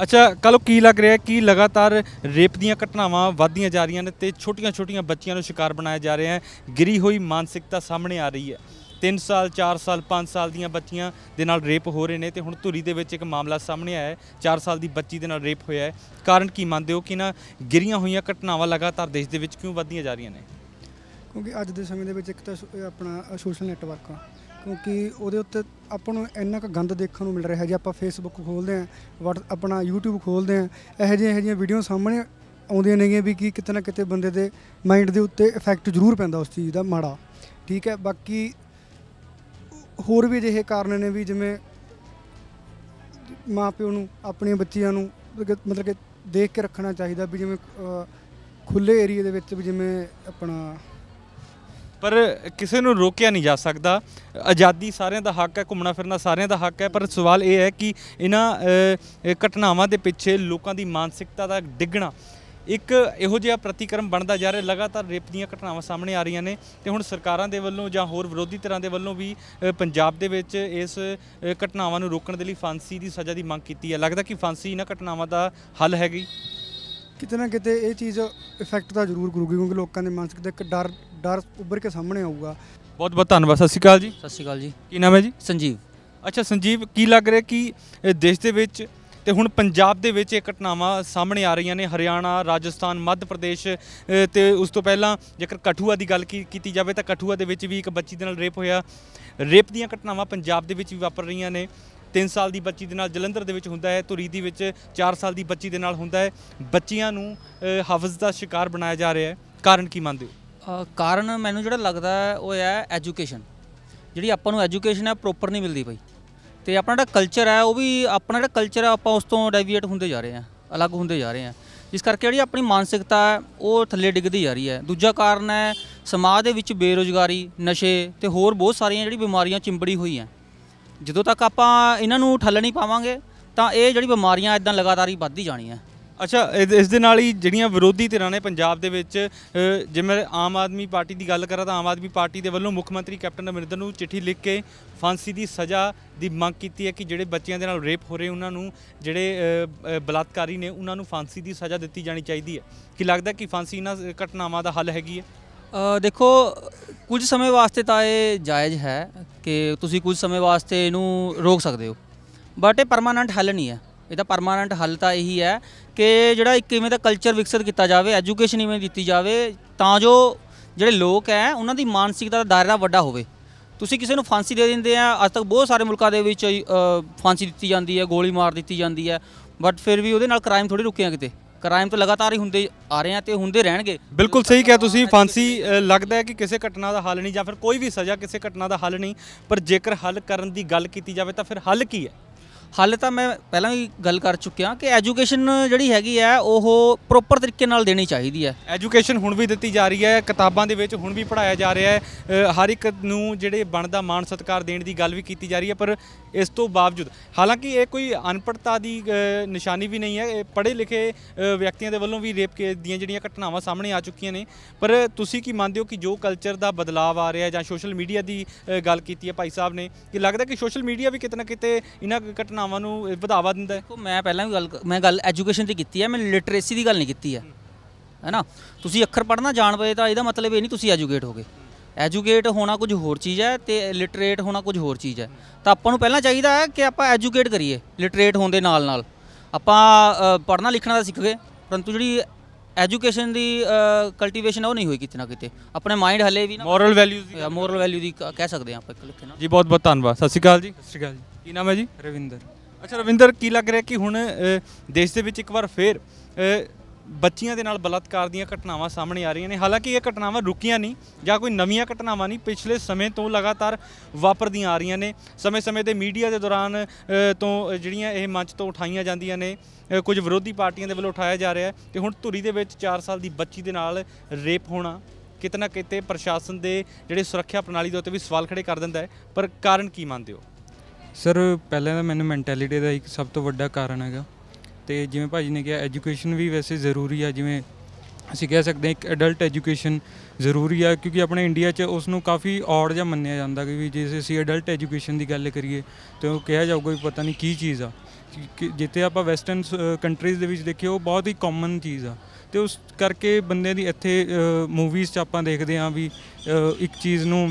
ਅੱਛਾ ਕੱਲ ਕੀ ਲੱਗ ਰਿਹਾ ਕਿ ਲਗਾਤਾਰ ਰੇਪ ਦੀਆਂ ਘਟਨਾਵਾਂ ਵਧਦੀਆਂ ਜਾ ਰਹੀਆਂ ਨੇ ਤੇ ਛੋਟੀਆਂ-ਛੋਟੀਆਂ ਬੱਚੀਆਂ ਨੂੰ ਸ਼ਿਕਾਰ ਬਣਾਇਆ ਜਾ ਰਿਹਾ ਹੈ ਗਿਰੀ ਹੋਈ ਮਾਨਸਿਕਤਾ ਸਾਹਮਣੇ ਆ ਰਹੀ ਹੈ 3 ਸਾਲ 4 ਸਾਲ 5 ਸਾਲ ਦੀਆਂ ਬੱਚੀਆਂ ਦੇ ਨਾਲ ਰੇਪ ਹੋ ਰਹੇ ਨੇ ਤੇ ਹੁਣ ਧੁਰੀ ਦੇ ਵਿੱਚ ਇੱਕ ਮਾਮਲਾ ਸਾਹਮਣੇ ਆਇਆ ਹੈ 4 ਸਾਲ ਦੀ ਬੱਚੀ ਦੇ ਨਾਲ ਰੇਪ ਹੋਇਆ ਹੈ ਕਾਰਨ ਕੀ ਮੰਨਦੇ ਹੋ ਕਿ ਨਾ ਗਿਰੀਆਂ ਹੋਈਆਂ ਘਟਨਾਵਾਂ ਲਗਾਤਾਰ ਦੇਸ਼ ਦੇ ਵਿੱਚ ਕਿਉਂ ਵਧਦੀਆਂ ਜਾ ਰਹੀਆਂ ਨੇ ਕਿਉਂਕਿ ਅੱਜ ਦੇ ਸਮੇਂ ਦੇ ਵਿੱਚ ਇੱਕ ਤਾਂ ਆਪਣਾ ਸੋਸ਼ਲ ਨੈਟਵਰਕ ਆ ਕਿਉਂਕਿ ਉਹਦੇ ਉੱਤੇ ਆਪਾਂ ਨੂੰ ਇੰਨਾ ਕ ਗੰਦ ਦੇਖਣ ਨੂੰ ਮਿਲ ਰਿਹਾ ਜੇ ਆਪਾਂ ਫੇਸਬੁੱਕ ਖੋਲਦੇ ਆਂ ਵਟ ਆਪਣਾ YouTube ਖੋਲਦੇ ਆਂ ਇਹੋ ਜਿਹੇ ਇਹੋ ਜਿਹੇ ਵੀਡੀਓ ਸਾਹਮਣੇ ਆਉਂਦੀਆਂ ਨੇਗੀਆਂ ਵੀ ਕਿ ਕਿਤੇ ਨਾ ਕਿਤੇ ਬੰਦੇ ਦੇ ਮਾਈਂਡ ਦੇ ਉੱਤੇ ਇਫੈਕਟ ਜ਼ਰੂਰ ਪੈਂਦਾ ਉਸ ਚੀਜ਼ ਦਾ ਮਾੜਾ ਠੀਕ ਹੈ ਬਾਕੀ ਹੋਰ ਵੀ ਅਜਿਹੇ ਕਾਰਨ ਨੇ ਵੀ ਜਿਵੇਂ ਮਾਪਿਓ ਨੂੰ ਆਪਣੀਆਂ ਬੱਚੀਆਂ ਨੂੰ ਮਤਲਬ ਕਿ ਦੇਖ ਕੇ ਰੱਖਣਾ ਚਾਹੀਦਾ ਵੀ ਜਿਵੇਂ ਖੁੱਲੇ ਏਰੀਆ ਦੇ ਵਿੱਚ ਵੀ ਜਿਵੇਂ ਆਪਣਾ ਪਰ ਕਿਸੇ ਨੂੰ ਰੋਕਿਆ ਨਹੀਂ ਜਾ ਸਕਦਾ ਆਜ਼ਾਦੀ ਸਾਰਿਆਂ ਦਾ ਹੱਕ ਹੈ ਘੁੰਮਣਾ ਫਿਰਨਾ ਸਾਰਿਆਂ ਦਾ ਹੱਕ ਹੈ ਪਰ ਸਵਾਲ ਇਹ ਹੈ ਕਿ ਇਹਨਾਂ ਘਟਨਾਵਾਂ ਦੇ ਪਿੱਛੇ ਲੋਕਾਂ ਦੀ ਮਾਨਸਿਕਤਾ ਦਾ ਡਿੱਗਣਾ ਇੱਕ ਇਹੋ ਜਿਹਾ ਪ੍ਰਤੀਕਰਮ ਬਣਦਾ ਜਾ ਰਿਹਾ ਲਗਾਤਾਰ ਰੇਪ ਦੀਆਂ ਘਟਨਾਵਾਂ ਸਾਹਮਣੇ ਆ ਰਹੀਆਂ ਨੇ ਤੇ ਹੁਣ ਸਰਕਾਰਾਂ ਦੇ ਵੱਲੋਂ ਜਾਂ ਹੋਰ ਵਿਰੋਧੀ ਧਿਰਾਂ ਦੇ ਵੱਲੋਂ ਵੀ ਪੰਜਾਬ ਦੇ ਵਿੱਚ ਇਸ ਘਟਨਾਵਾਂ ਨੂੰ ਰੋਕਣ ਦੇ ਲਈ ਫਾਂਸੀ ਦੀ ਸਜ਼ਾ ਦੀ ਮੰਗ ਕੀਤੀ ਹੈ ਲੱਗਦਾ ਕਿ ਫਾਂਸੀ ਇਹਨਾਂ ਘਟਨਾਵਾਂ ਦਾ ਹੱਲ ਹੈਗੀ ਕਿਤੇ ਨਾ ਕਿਤੇ ਇਹ ਚੀਜ਼ ਇਫੈਕਟ ਤਾਂ ਜ਼ਰੂਰ ਕਰੂਗੀ ਕਿਉਂਕਿ ਲੋਕਾਂ ਦੇ ਮਾਨਸਿਕ ਤੇ ਇੱਕ ਡਰ ਡਰ ਉੱਭਰ ਕੇ ਸਾਹਮਣੇ ਆਊਗਾ ਬਹੁਤ ਬਹੁਤ ਧੰਨਵਾਦ ਸਤਿ ਸ਼੍ਰੀ ਅਕਾਲ ਜੀ ਸਤਿ ਸ਼੍ਰੀ ਅਕਾਲ ਜੀ ਕੀ ਨਾਮ ਹੈ ਜੀ ਸੰਜੀਵ ਅੱਛਾ ਸੰਜੀਵ ਕੀ ਲੱਗ ਰਿਹਾ ਕਿ ਦੇਸ਼ ਦੇ ਵਿੱਚ ਤੇ ਹੁਣ ਪੰਜਾਬ ਦੇ ਵਿੱਚ ਇਹ ਘਟਨਾਵਾਂ ਸਾਹਮਣੇ ਆ ਰਹੀਆਂ ਨੇ ਹਰਿਆਣਾ ਰਾਜਸਥਾਨ ਮੱਧ ਪ੍ਰਦੇਸ਼ ਤੇ ਉਸ ਤੋਂ ਪਹਿਲਾਂ ਜੇਕਰ ਕਠੂਆ ਦੀ ਗੱਲ ਕੀਤੀ ਜਾਵੇ ਤਾਂ ਕਠੂਆ ਦੇ ਵਿੱਚ ਵੀ ਇੱਕ ਬੱਚੀ ਦੇ ਨਾਲ ਰੇਪ ਹੋਇਆ ਰੇਪ ਦੀਆਂ ਘਟਨਾਵਾਂ ਪੰਜਾਬ ਦੇ ਵਿੱਚ ਵੀ ਵਾਪਰ ਰਹੀਆਂ ਨੇ 3 ਸਾਲ ਦੀ ਬੱਚੀ ਦੇ ਨਾਲ ਜਲੰਧਰ ਦੇ ਵਿੱਚ ਹੁੰਦਾ ਹੈ ਧੁਰੀ ਦੀ ਵਿੱਚ 4 ਸਾਲ ਦੀ ਬੱਚੀ ਦੇ ਨਾਲ ਹੁੰਦਾ ਹੈ ਬੱਚੀਆਂ ਨੂੰ ਹਫਜ਼ ਦਾ ਸ਼ਿਕਾਰ ਬਣਾਇਆ ਜਾ ਰਿਹਾ ਹੈ ਕਾਰਨ ਕੀ ਮੰਨਦੇ ਹੋ ਕਾਰਨ ਮੈਨੂੰ ਜਿਹੜਾ ਲੱਗਦਾ ਉਹ ਹੈ ਐਜੂਕੇਸ਼ਨ ਜਿਹੜੀ ਆਪਾਂ ਨੂੰ ਐਜੂਕੇਸ਼ਨ ਹੈ ਪ੍ਰੋਪਰ ਨਹੀਂ ਮਿਲਦੀ ਭਾਈ ਤੇ ਆਪਣਾ ਜਿਹੜਾ ਕਲਚਰ ਹੈ ਉਹ ਵੀ ਆਪਣਾ ਜਿਹੜਾ ਕਲਚਰ ਹੈ ਆਪਾਂ ਉਸ ਤੋਂ ਡੈਵੀਏਟ ਹੁੰਦੇ ਜਾ ਰਹੇ ਆ ਅਲੱਗ ਹੁੰਦੇ ਜਾ ਰਹੇ ਆ ਇਸ ਕਰਕੇ ਜਿਹੜੀ ਆਪਣੀ ਮਾਨਸਿਕਤਾ ਉਹ ਥੱਲੇ ਡਿੱਗਦੀ ਜਾ ਰਹੀ ਹੈ ਦੂਜਾ ਕਾਰਨ ਹੈ ਸਮਾਜ ਦੇ ਵਿੱਚ ਬੇਰੋਜ਼ਗਾਰੀ ਨਸ਼ੇ ਤੇ ਹੋਰ ਬਹੁਤ ਸਾਰੀਆਂ ਜਿਹੜੀ ਬਿਮਾਰੀਆਂ ਚਿੰਬੜੀ ਹੋਈ ਆ ਜਦੋਂ ਤੱਕ ਆਪਾਂ ਇਹਨਾਂ ਨੂੰ ਠੱਲ ਨਹੀਂ ਪਾਵਾਂਗੇ ਤਾਂ ਇਹ ਜਿਹੜੀ ਬਿਮਾਰੀਆਂ ਇਦਾਂ ਲਗਾਤਾਰ ਹੀ ਵੱਧਦੀ ਜਾਣੀਆਂ ਅੱਛਾ ਇਸ ਦੇ ਨਾਲ ਹੀ ਜਿਹੜੀਆਂ ਵਿਰੋਧੀ ਧਿਰਾਂ ਨੇ ਪੰਜਾਬ ਦੇ ਵਿੱਚ ਜਿਵੇਂ ਆਮ ਆਦਮੀ ਪਾਰਟੀ ਦੀ ਗੱਲ ਕਰਾਂ ਤਾਂ ਆਮ ਆਦਮੀ ਪਾਰਟੀ ਦੇ ਵੱਲੋਂ ਮੁੱਖ ਮੰਤਰੀ ਕੈਪਟਨ ਅਮਰਿੰਦਰ ਨੂੰ ਚਿੱਠੀ ਲਿਖ ਕੇ ਫਾਂਸੀ ਦੀ ਸਜ਼ਾ ਦੀ ਮੰਗ ਕੀਤੀ ਹੈ ਕਿ ਜਿਹੜੇ ਬੱਚਿਆਂ ਦੇ ਨਾਲ ਰੇਪ ਹੋ ਰਹੇ ਉਹਨਾਂ ਨੂੰ ਜਿਹੜੇ ਬਲਾਤਕਾਰੀ ਨੇ ਉਹਨਾਂ ਨੂੰ ਫਾਂਸੀ ਦੀ ਸਜ਼ਾ ਦਿੱਤੀ ਜਾਣੀ ਚਾਹੀਦੀ ਹੈ ਕਿ ਲੱਗਦਾ ਕਿ ਫਾਂਸੀ ਇਹਨਾਂ ਘਟਨਾਵਾਂ ਦਾ ਹੱਲ ਹੈਗੀ ਹੈ ਅ, ਦੇਖੋ ਕੁਝ ਸਮੇਂ ਵਾਸਤੇ ਤਾਂ ਇਹ ਜਾਇਜ਼ ਹੈ ਕਿ ਤੁਸੀਂ ਕੁਝ ਸਮੇਂ ਵਾਸਤੇ ਇਹਨੂੰ ਰੋਕ ਸਕਦੇ ਹੋ ਬਟ ਇਹ ਪਰਮਾਨੈਂਟ ਹੱਲ ਨਹੀਂ ਹੈ ਇਹਦਾ ਪਰਮਾਨੈਂਟ ਹੱਲ ਤਾਂ ਇਹੀ ਹੈ ਕਿ ਜਿਹੜਾ ਇੱਕ ਇਵੇਂ ਦਾ ਕਲਚਰ ਵਿਕਸਿਤ ਕੀਤਾ ਜਾਵੇ ਐਜੂਕੇਸ਼ਨ ਇਵੇਂ ਦਿੱਤੀ ਜਾਵੇ ਤਾਂ ਜੋ ਜਿਹੜੇ ਲੋਕ ਹੈ ਉਹਨਾਂ ਦੀ ਮਾਨਸਿਕਤਾ ਦਾ ਦਾਇਰਾ ਵੱਡਾ ਹੋਵੇ ਤੁਸੀਂ ਕਿਸੇ ਨੂੰ ਫਾਂਸੀ ਦੇ ਦਿੰਦੇ ਆ ਅੱਜ ਤੱਕ ਬਹੁਤ ਸਾਰੇ ਮੁਲਕਾਂ ਦੇ ਵਿੱਚ ਫਾਂਸੀ ਦਿੱਤੀ ਜਾਂਦੀ ਹੈ ਗੋਲੀ ਮਾਰ ਦਿੱਤੀ ਜਾਂਦੀ ਹੈ ਬਟ ਫਿਰ ਵੀ ਉਹਦੇ ਨਾਲ ਕ੍ਰਾਈਮ ਥੋੜੀ ਰੁਕਿਆ ਕਿਤੇ ਕ੍ਰਾਈਮ ਤਾਂ ਲਗਾਤਾਰ ਹੀ ਹੁੰਦੇ ਆ ਰਹੇ ਆ ਤੇ ਹੁੰਦੇ ਰਹਿਣਗੇ ਬਿਲਕੁਲ ਸਹੀ ਕਿਹਾ ਤੁਸੀਂ ਫਾਂਸੀ ਲੱਗਦਾ ਹੈ ਕਿ ਕਿਸੇ ਘਟਨਾ ਦਾ ਹੱਲ ਨਹੀਂ ਜਾਂ ਫਿਰ ਕੋਈ ਵੀ ਸਜ਼ਾ ਕਿਸੇ ਘਟਨਾ ਦਾ ਹੱਲ ਨਹੀਂ ਪਰ ਜੇਕਰ ਹੱਲ ਕਰਨ ਦੀ ਗੱਲ ਕੀਤੀ ਜਾਵੇ ਤਾਂ ਫਿਰ ਹੱਲ ਕੀ ਹੈ ਹਾਲੇ ਤਾਂ ਮੈਂ ਪਹਿਲਾਂ ਵੀ ਗੱਲ ਕਰ ਚੁੱਕਿਆ ਕਿ ਐਜੂਕੇਸ਼ਨ ਜਿਹੜੀ ਹੈਗੀ ਹੈ ਉਹ ਪ੍ਰੋਪਰ ਤਰੀਕੇ ਨਾਲ ਦੇਣੀ ਚਾਹੀਦੀ ਹੈ ਐਜੂਕੇਸ਼ਨ ਹੁਣ ਵੀ ਦਿੱਤੀ ਜਾ ਰਹੀ ਹੈ ਕਿਤਾਬਾਂ ਦੇ ਵਿੱਚ ਹੁਣ ਵੀ ਪੜਾਇਆ ਜਾ ਰਿਹਾ ਹੈ ਹਰ ਇੱਕ ਨੂੰ ਜਿਹੜੇ ਬਣਦਾ ਮਾਣ ਸਤਕਾਰ ਦੇਣ ਦੀ ਗੱਲ ਵੀ ਕੀਤੀ ਜਾ ਰਹੀ ਹੈ ਪਰ ਇਸ ਤੋਂ ਬਾਵਜੂਦ ਹਾਲਾਂਕਿ ਇਹ ਕੋਈ ਅਨਪੜਤਾ ਦੀ ਨਿਸ਼ਾਨੀ ਵੀ ਨਹੀਂ ਹੈ ਇਹ ਪੜ੍ਹੇ ਲਿਖੇ ਵਿਅਕਤੀਆਂ ਦੇ ਵੱਲੋਂ ਵੀ ਰੇਪ ਕੇਸ ਦੀਆਂ ਜਿਹੜੀਆਂ ਘਟਨਾਵਾਂ ਸਾਹਮਣੇ ਆ ਚੁੱਕੀਆਂ ਨੇ ਪਰ ਤੁਸੀਂ ਕੀ ਮੰਨਦੇ ਹੋ ਕਿ ਜੋ ਕਲਚਰ ਦਾ ਬਦਲਾਅ ਆ ਰਿਹਾ ਜਾਂ ਸੋਸ਼ਲ ਮੀਡੀਆ ਦੀ ਗੱਲ ਕੀਤੀ ਹੈ ਭਾਈ ਸਾਹਿਬ ਨੇ ਕਿ ਲੱਗਦਾ ਕਿ ਸੋਸ਼ਲ ਮੀਡੀਆ ਵੀ ਕਿਤੇ ਨਾ ਕਿਤੇ ਇਹਨਾਂ ਘਟਨਾ ਭਾਵਨਾਵਾਂ ਨੂੰ ਵਧਾਵਾ ਦਿੰਦਾ ਦੇਖੋ ਮੈਂ ਪਹਿਲਾਂ ਵੀ ਗੱਲ ਮੈਂ ਗੱਲ ਐਜੂਕੇਸ਼ਨ ਦੀ ਕੀਤੀ ਹੈ ਮੈਂ ਲਿਟਰੇਸੀ ਦੀ ਗੱਲ ਨਹੀਂ ਕੀਤੀ ਹੈ ਹੈਨਾ ਤੁਸੀਂ ਅੱਖਰ ਪੜ੍ਹਨਾ ਜਾਣ ਪਏ ਤਾਂ ਇਹਦਾ ਮਤਲਬ ਇਹ ਨਹੀਂ ਤੁਸੀਂ ਐਜੂਕੇਟ ਹੋਗੇ ਐਜੂਕੇਟ ਹੋਣਾ ਕੁਝ ਹੋਰ ਚੀਜ਼ ਹੈ ਤੇ ਲਿਟਰੇਟ ਹੋਣਾ ਕੁਝ ਹੋਰ ਚੀਜ਼ ਹੈ ਤਾਂ ਆਪਾਂ ਨੂੰ ਪਹਿਲਾਂ ਚਾਹੀਦਾ ਹੈ ਕਿ ਆਪਾਂ ਐਜੂਕੇਟ ਕਰੀਏ ਲਿਟਰੇਟ ਹੋਣ ਦੇ ਨਾਲ ਨਾਲ ਆਪਾਂ ਪੜ੍ਹਨਾ ਲਿਖਣਾ ਤਾਂ ਸਿੱਖ ਗਏ ਪਰੰਤੂ ਜਿਹੜੀ ਐਜੂਕੇਸ਼ਨ ਦੀ ਕਲਟੀਵੇਸ਼ਨ ਉਹ ਨਹੀਂ ਹੋਈ ਕਿਤੇ ਨਾ ਕਿਤੇ ਆਪਣੇ ਮਾਈਂਡ ਹਲੇ ਵੀ ਨਾ ਮੋਰਲ ਵੈਲਿਊਜ਼ ਦੀ ਮੋਰਲ ਵੈਲਿਊ ਦੀ ਕਹਿ ਸਕਦੇ ਆ ਆਪਾਂ ਇੱਕ ਲਿਖੇ ਨਾ ਜੀ ਬਹੁਤ ਬਹੁਤ ਧੰਨਵਾਦ ਸਤਿ ਸ਼੍ਰੀ ਅਕਾਲ ਜੀ ਸਤਿ ਸ਼੍ਰੀ ਅਕਾਲ ਜੀ ਕੀ ਨਾਮ ਹੈ ਜੀ ਰਵਿੰਦਰ ਅੱਛਾ ਰਵਿੰਦਰ ਕੀ ਲੱਗ ਰਿਹਾ ਕਿ ਹੁਣ ਦੇਸ਼ ਦੇ ਵਿੱਚ ਇੱਕ ਵਾਰ ਫੇਰ ਬੱਚੀਆਂ ਦੇ ਨਾਲ ਬਲਤਕਾਰ ਦੀਆਂ ਘਟਨਾਵਾਂ ਸਾਹਮਣੇ ਆ ਰਹੀਆਂ ਨੇ ਹਾਲਾਂਕਿ ਇਹ ਘਟਨਾਵਾਂ ਰੁਕੀਆਂ ਨਹੀਂ ਜਾਂ ਕੋਈ ਨਵੀਆਂ ਘਟਨਾਵਾਂ ਨਹੀਂ ਪਿਛਲੇ ਸਮੇਂ ਤੋਂ ਲਗਾਤਾਰ ਵਾਪਰਦੀਆਂ ਆ ਰਹੀਆਂ ਨੇ ਸਮੇਂ-ਸਮੇਂ ਤੇ ਮੀਡੀਆ ਦੇ ਦੌਰਾਨ ਤੋਂ ਜਿਹੜੀਆਂ ਇਹ ਮੰਚ ਤੋਂ ਉਠਾਈਆਂ ਜਾਂਦੀਆਂ ਨੇ ਕੁਝ ਵਿਰੋਧੀ ਪਾਰਟੀਆਂ ਦੇ ਵੱਲੋਂ ਉਠਾਇਆ ਜਾ ਰਿਹਾ ਹੈ ਤੇ ਹੁਣ ਧੁਰੀ ਦੇ ਵਿੱਚ 4 ਸਾਲ ਦੀ ਬੱਚੀ ਦੇ ਨਾਲ ਰੇਪ ਹੋਣਾ ਕਿਤਨਾ ਕਿਤੇ ਪ੍ਰਸ਼ਾਸਨ ਦੇ ਜਿਹੜੇ ਸੁਰੱਖਿਆ ਪ੍ਰਣਾਲੀ ਦੇ ਉੱਤੇ ਵੀ ਸਵਾਲ ਖੜੇ ਕਰ ਦਿੰਦਾ ਹੈ ਪਰ ਕਾਰਨ ਕੀ ਮੰਨਦੇ ਹੋ ਸਰ ਪਹਿਲਾਂ ਤਾਂ ਮੈਨੂੰ ਮੈਂਟੈਲਿਟੀ ਦਾ ਇੱਕ ਸਭ ਤੋਂ ਵੱਡਾ ਕਾਰਨ ਹੈਗਾ ਤੇ ਜਿਵੇਂ ਭਾਜੀ ਨੇ ਕਿਹਾ ਐਜੂਕੇਸ਼ਨ ਵੀ ਵੈਸੇ ਜ਼ਰੂਰੀ ਆ ਜਿਵੇਂ ਅਸੀਂ ਕਹਿ ਸਕਦੇ ਹਾਂ ਇੱਕ ਐਡਲਟ ਐਜੂਕੇਸ਼ਨ ਜ਼ਰੂਰੀ ਆ ਕਿਉਂਕਿ ਆਪਣੇ ਇੰਡੀਆ 'ਚ ਉਸ ਨੂੰ ਕਾਫੀ ਔੜ ਜਾਂ ਮੰਨਿਆ ਜਾਂਦਾ ਕਿ ਵੀ ਜੇ ਅਸੀਂ ਐਡਲਟ ਐਜੂਕੇਸ਼ਨ ਦੀ ਗੱਲ ਕਰੀਏ ਤੇ ਉਹ ਕਿਹਾ ਜਾਊਗਾ ਵੀ ਪਤਾ ਨਹੀਂ ਕੀ ਚੀਜ਼ ਆ ਜਿੱਥੇ ਆਪਾਂ ਵੈਸਟਰਨ ਕੰਟਰੀਜ਼ ਦੇ ਵਿੱਚ ਦੇਖਿਓ ਉਹ ਬਹੁਤ ਹੀ ਕਾਮਨ ਚੀਜ਼ ਆ ਤੇ ਉਸ ਕਰਕੇ ਬੰਦੇ ਦੀ ਇੱਥੇ ਮੂਵੀਜ਼ 'ਚ ਆਪਾਂ ਦੇਖਦੇ ਹਾਂ ਵੀ ਇੱਕ ਚੀਜ਼ ਨੂੰ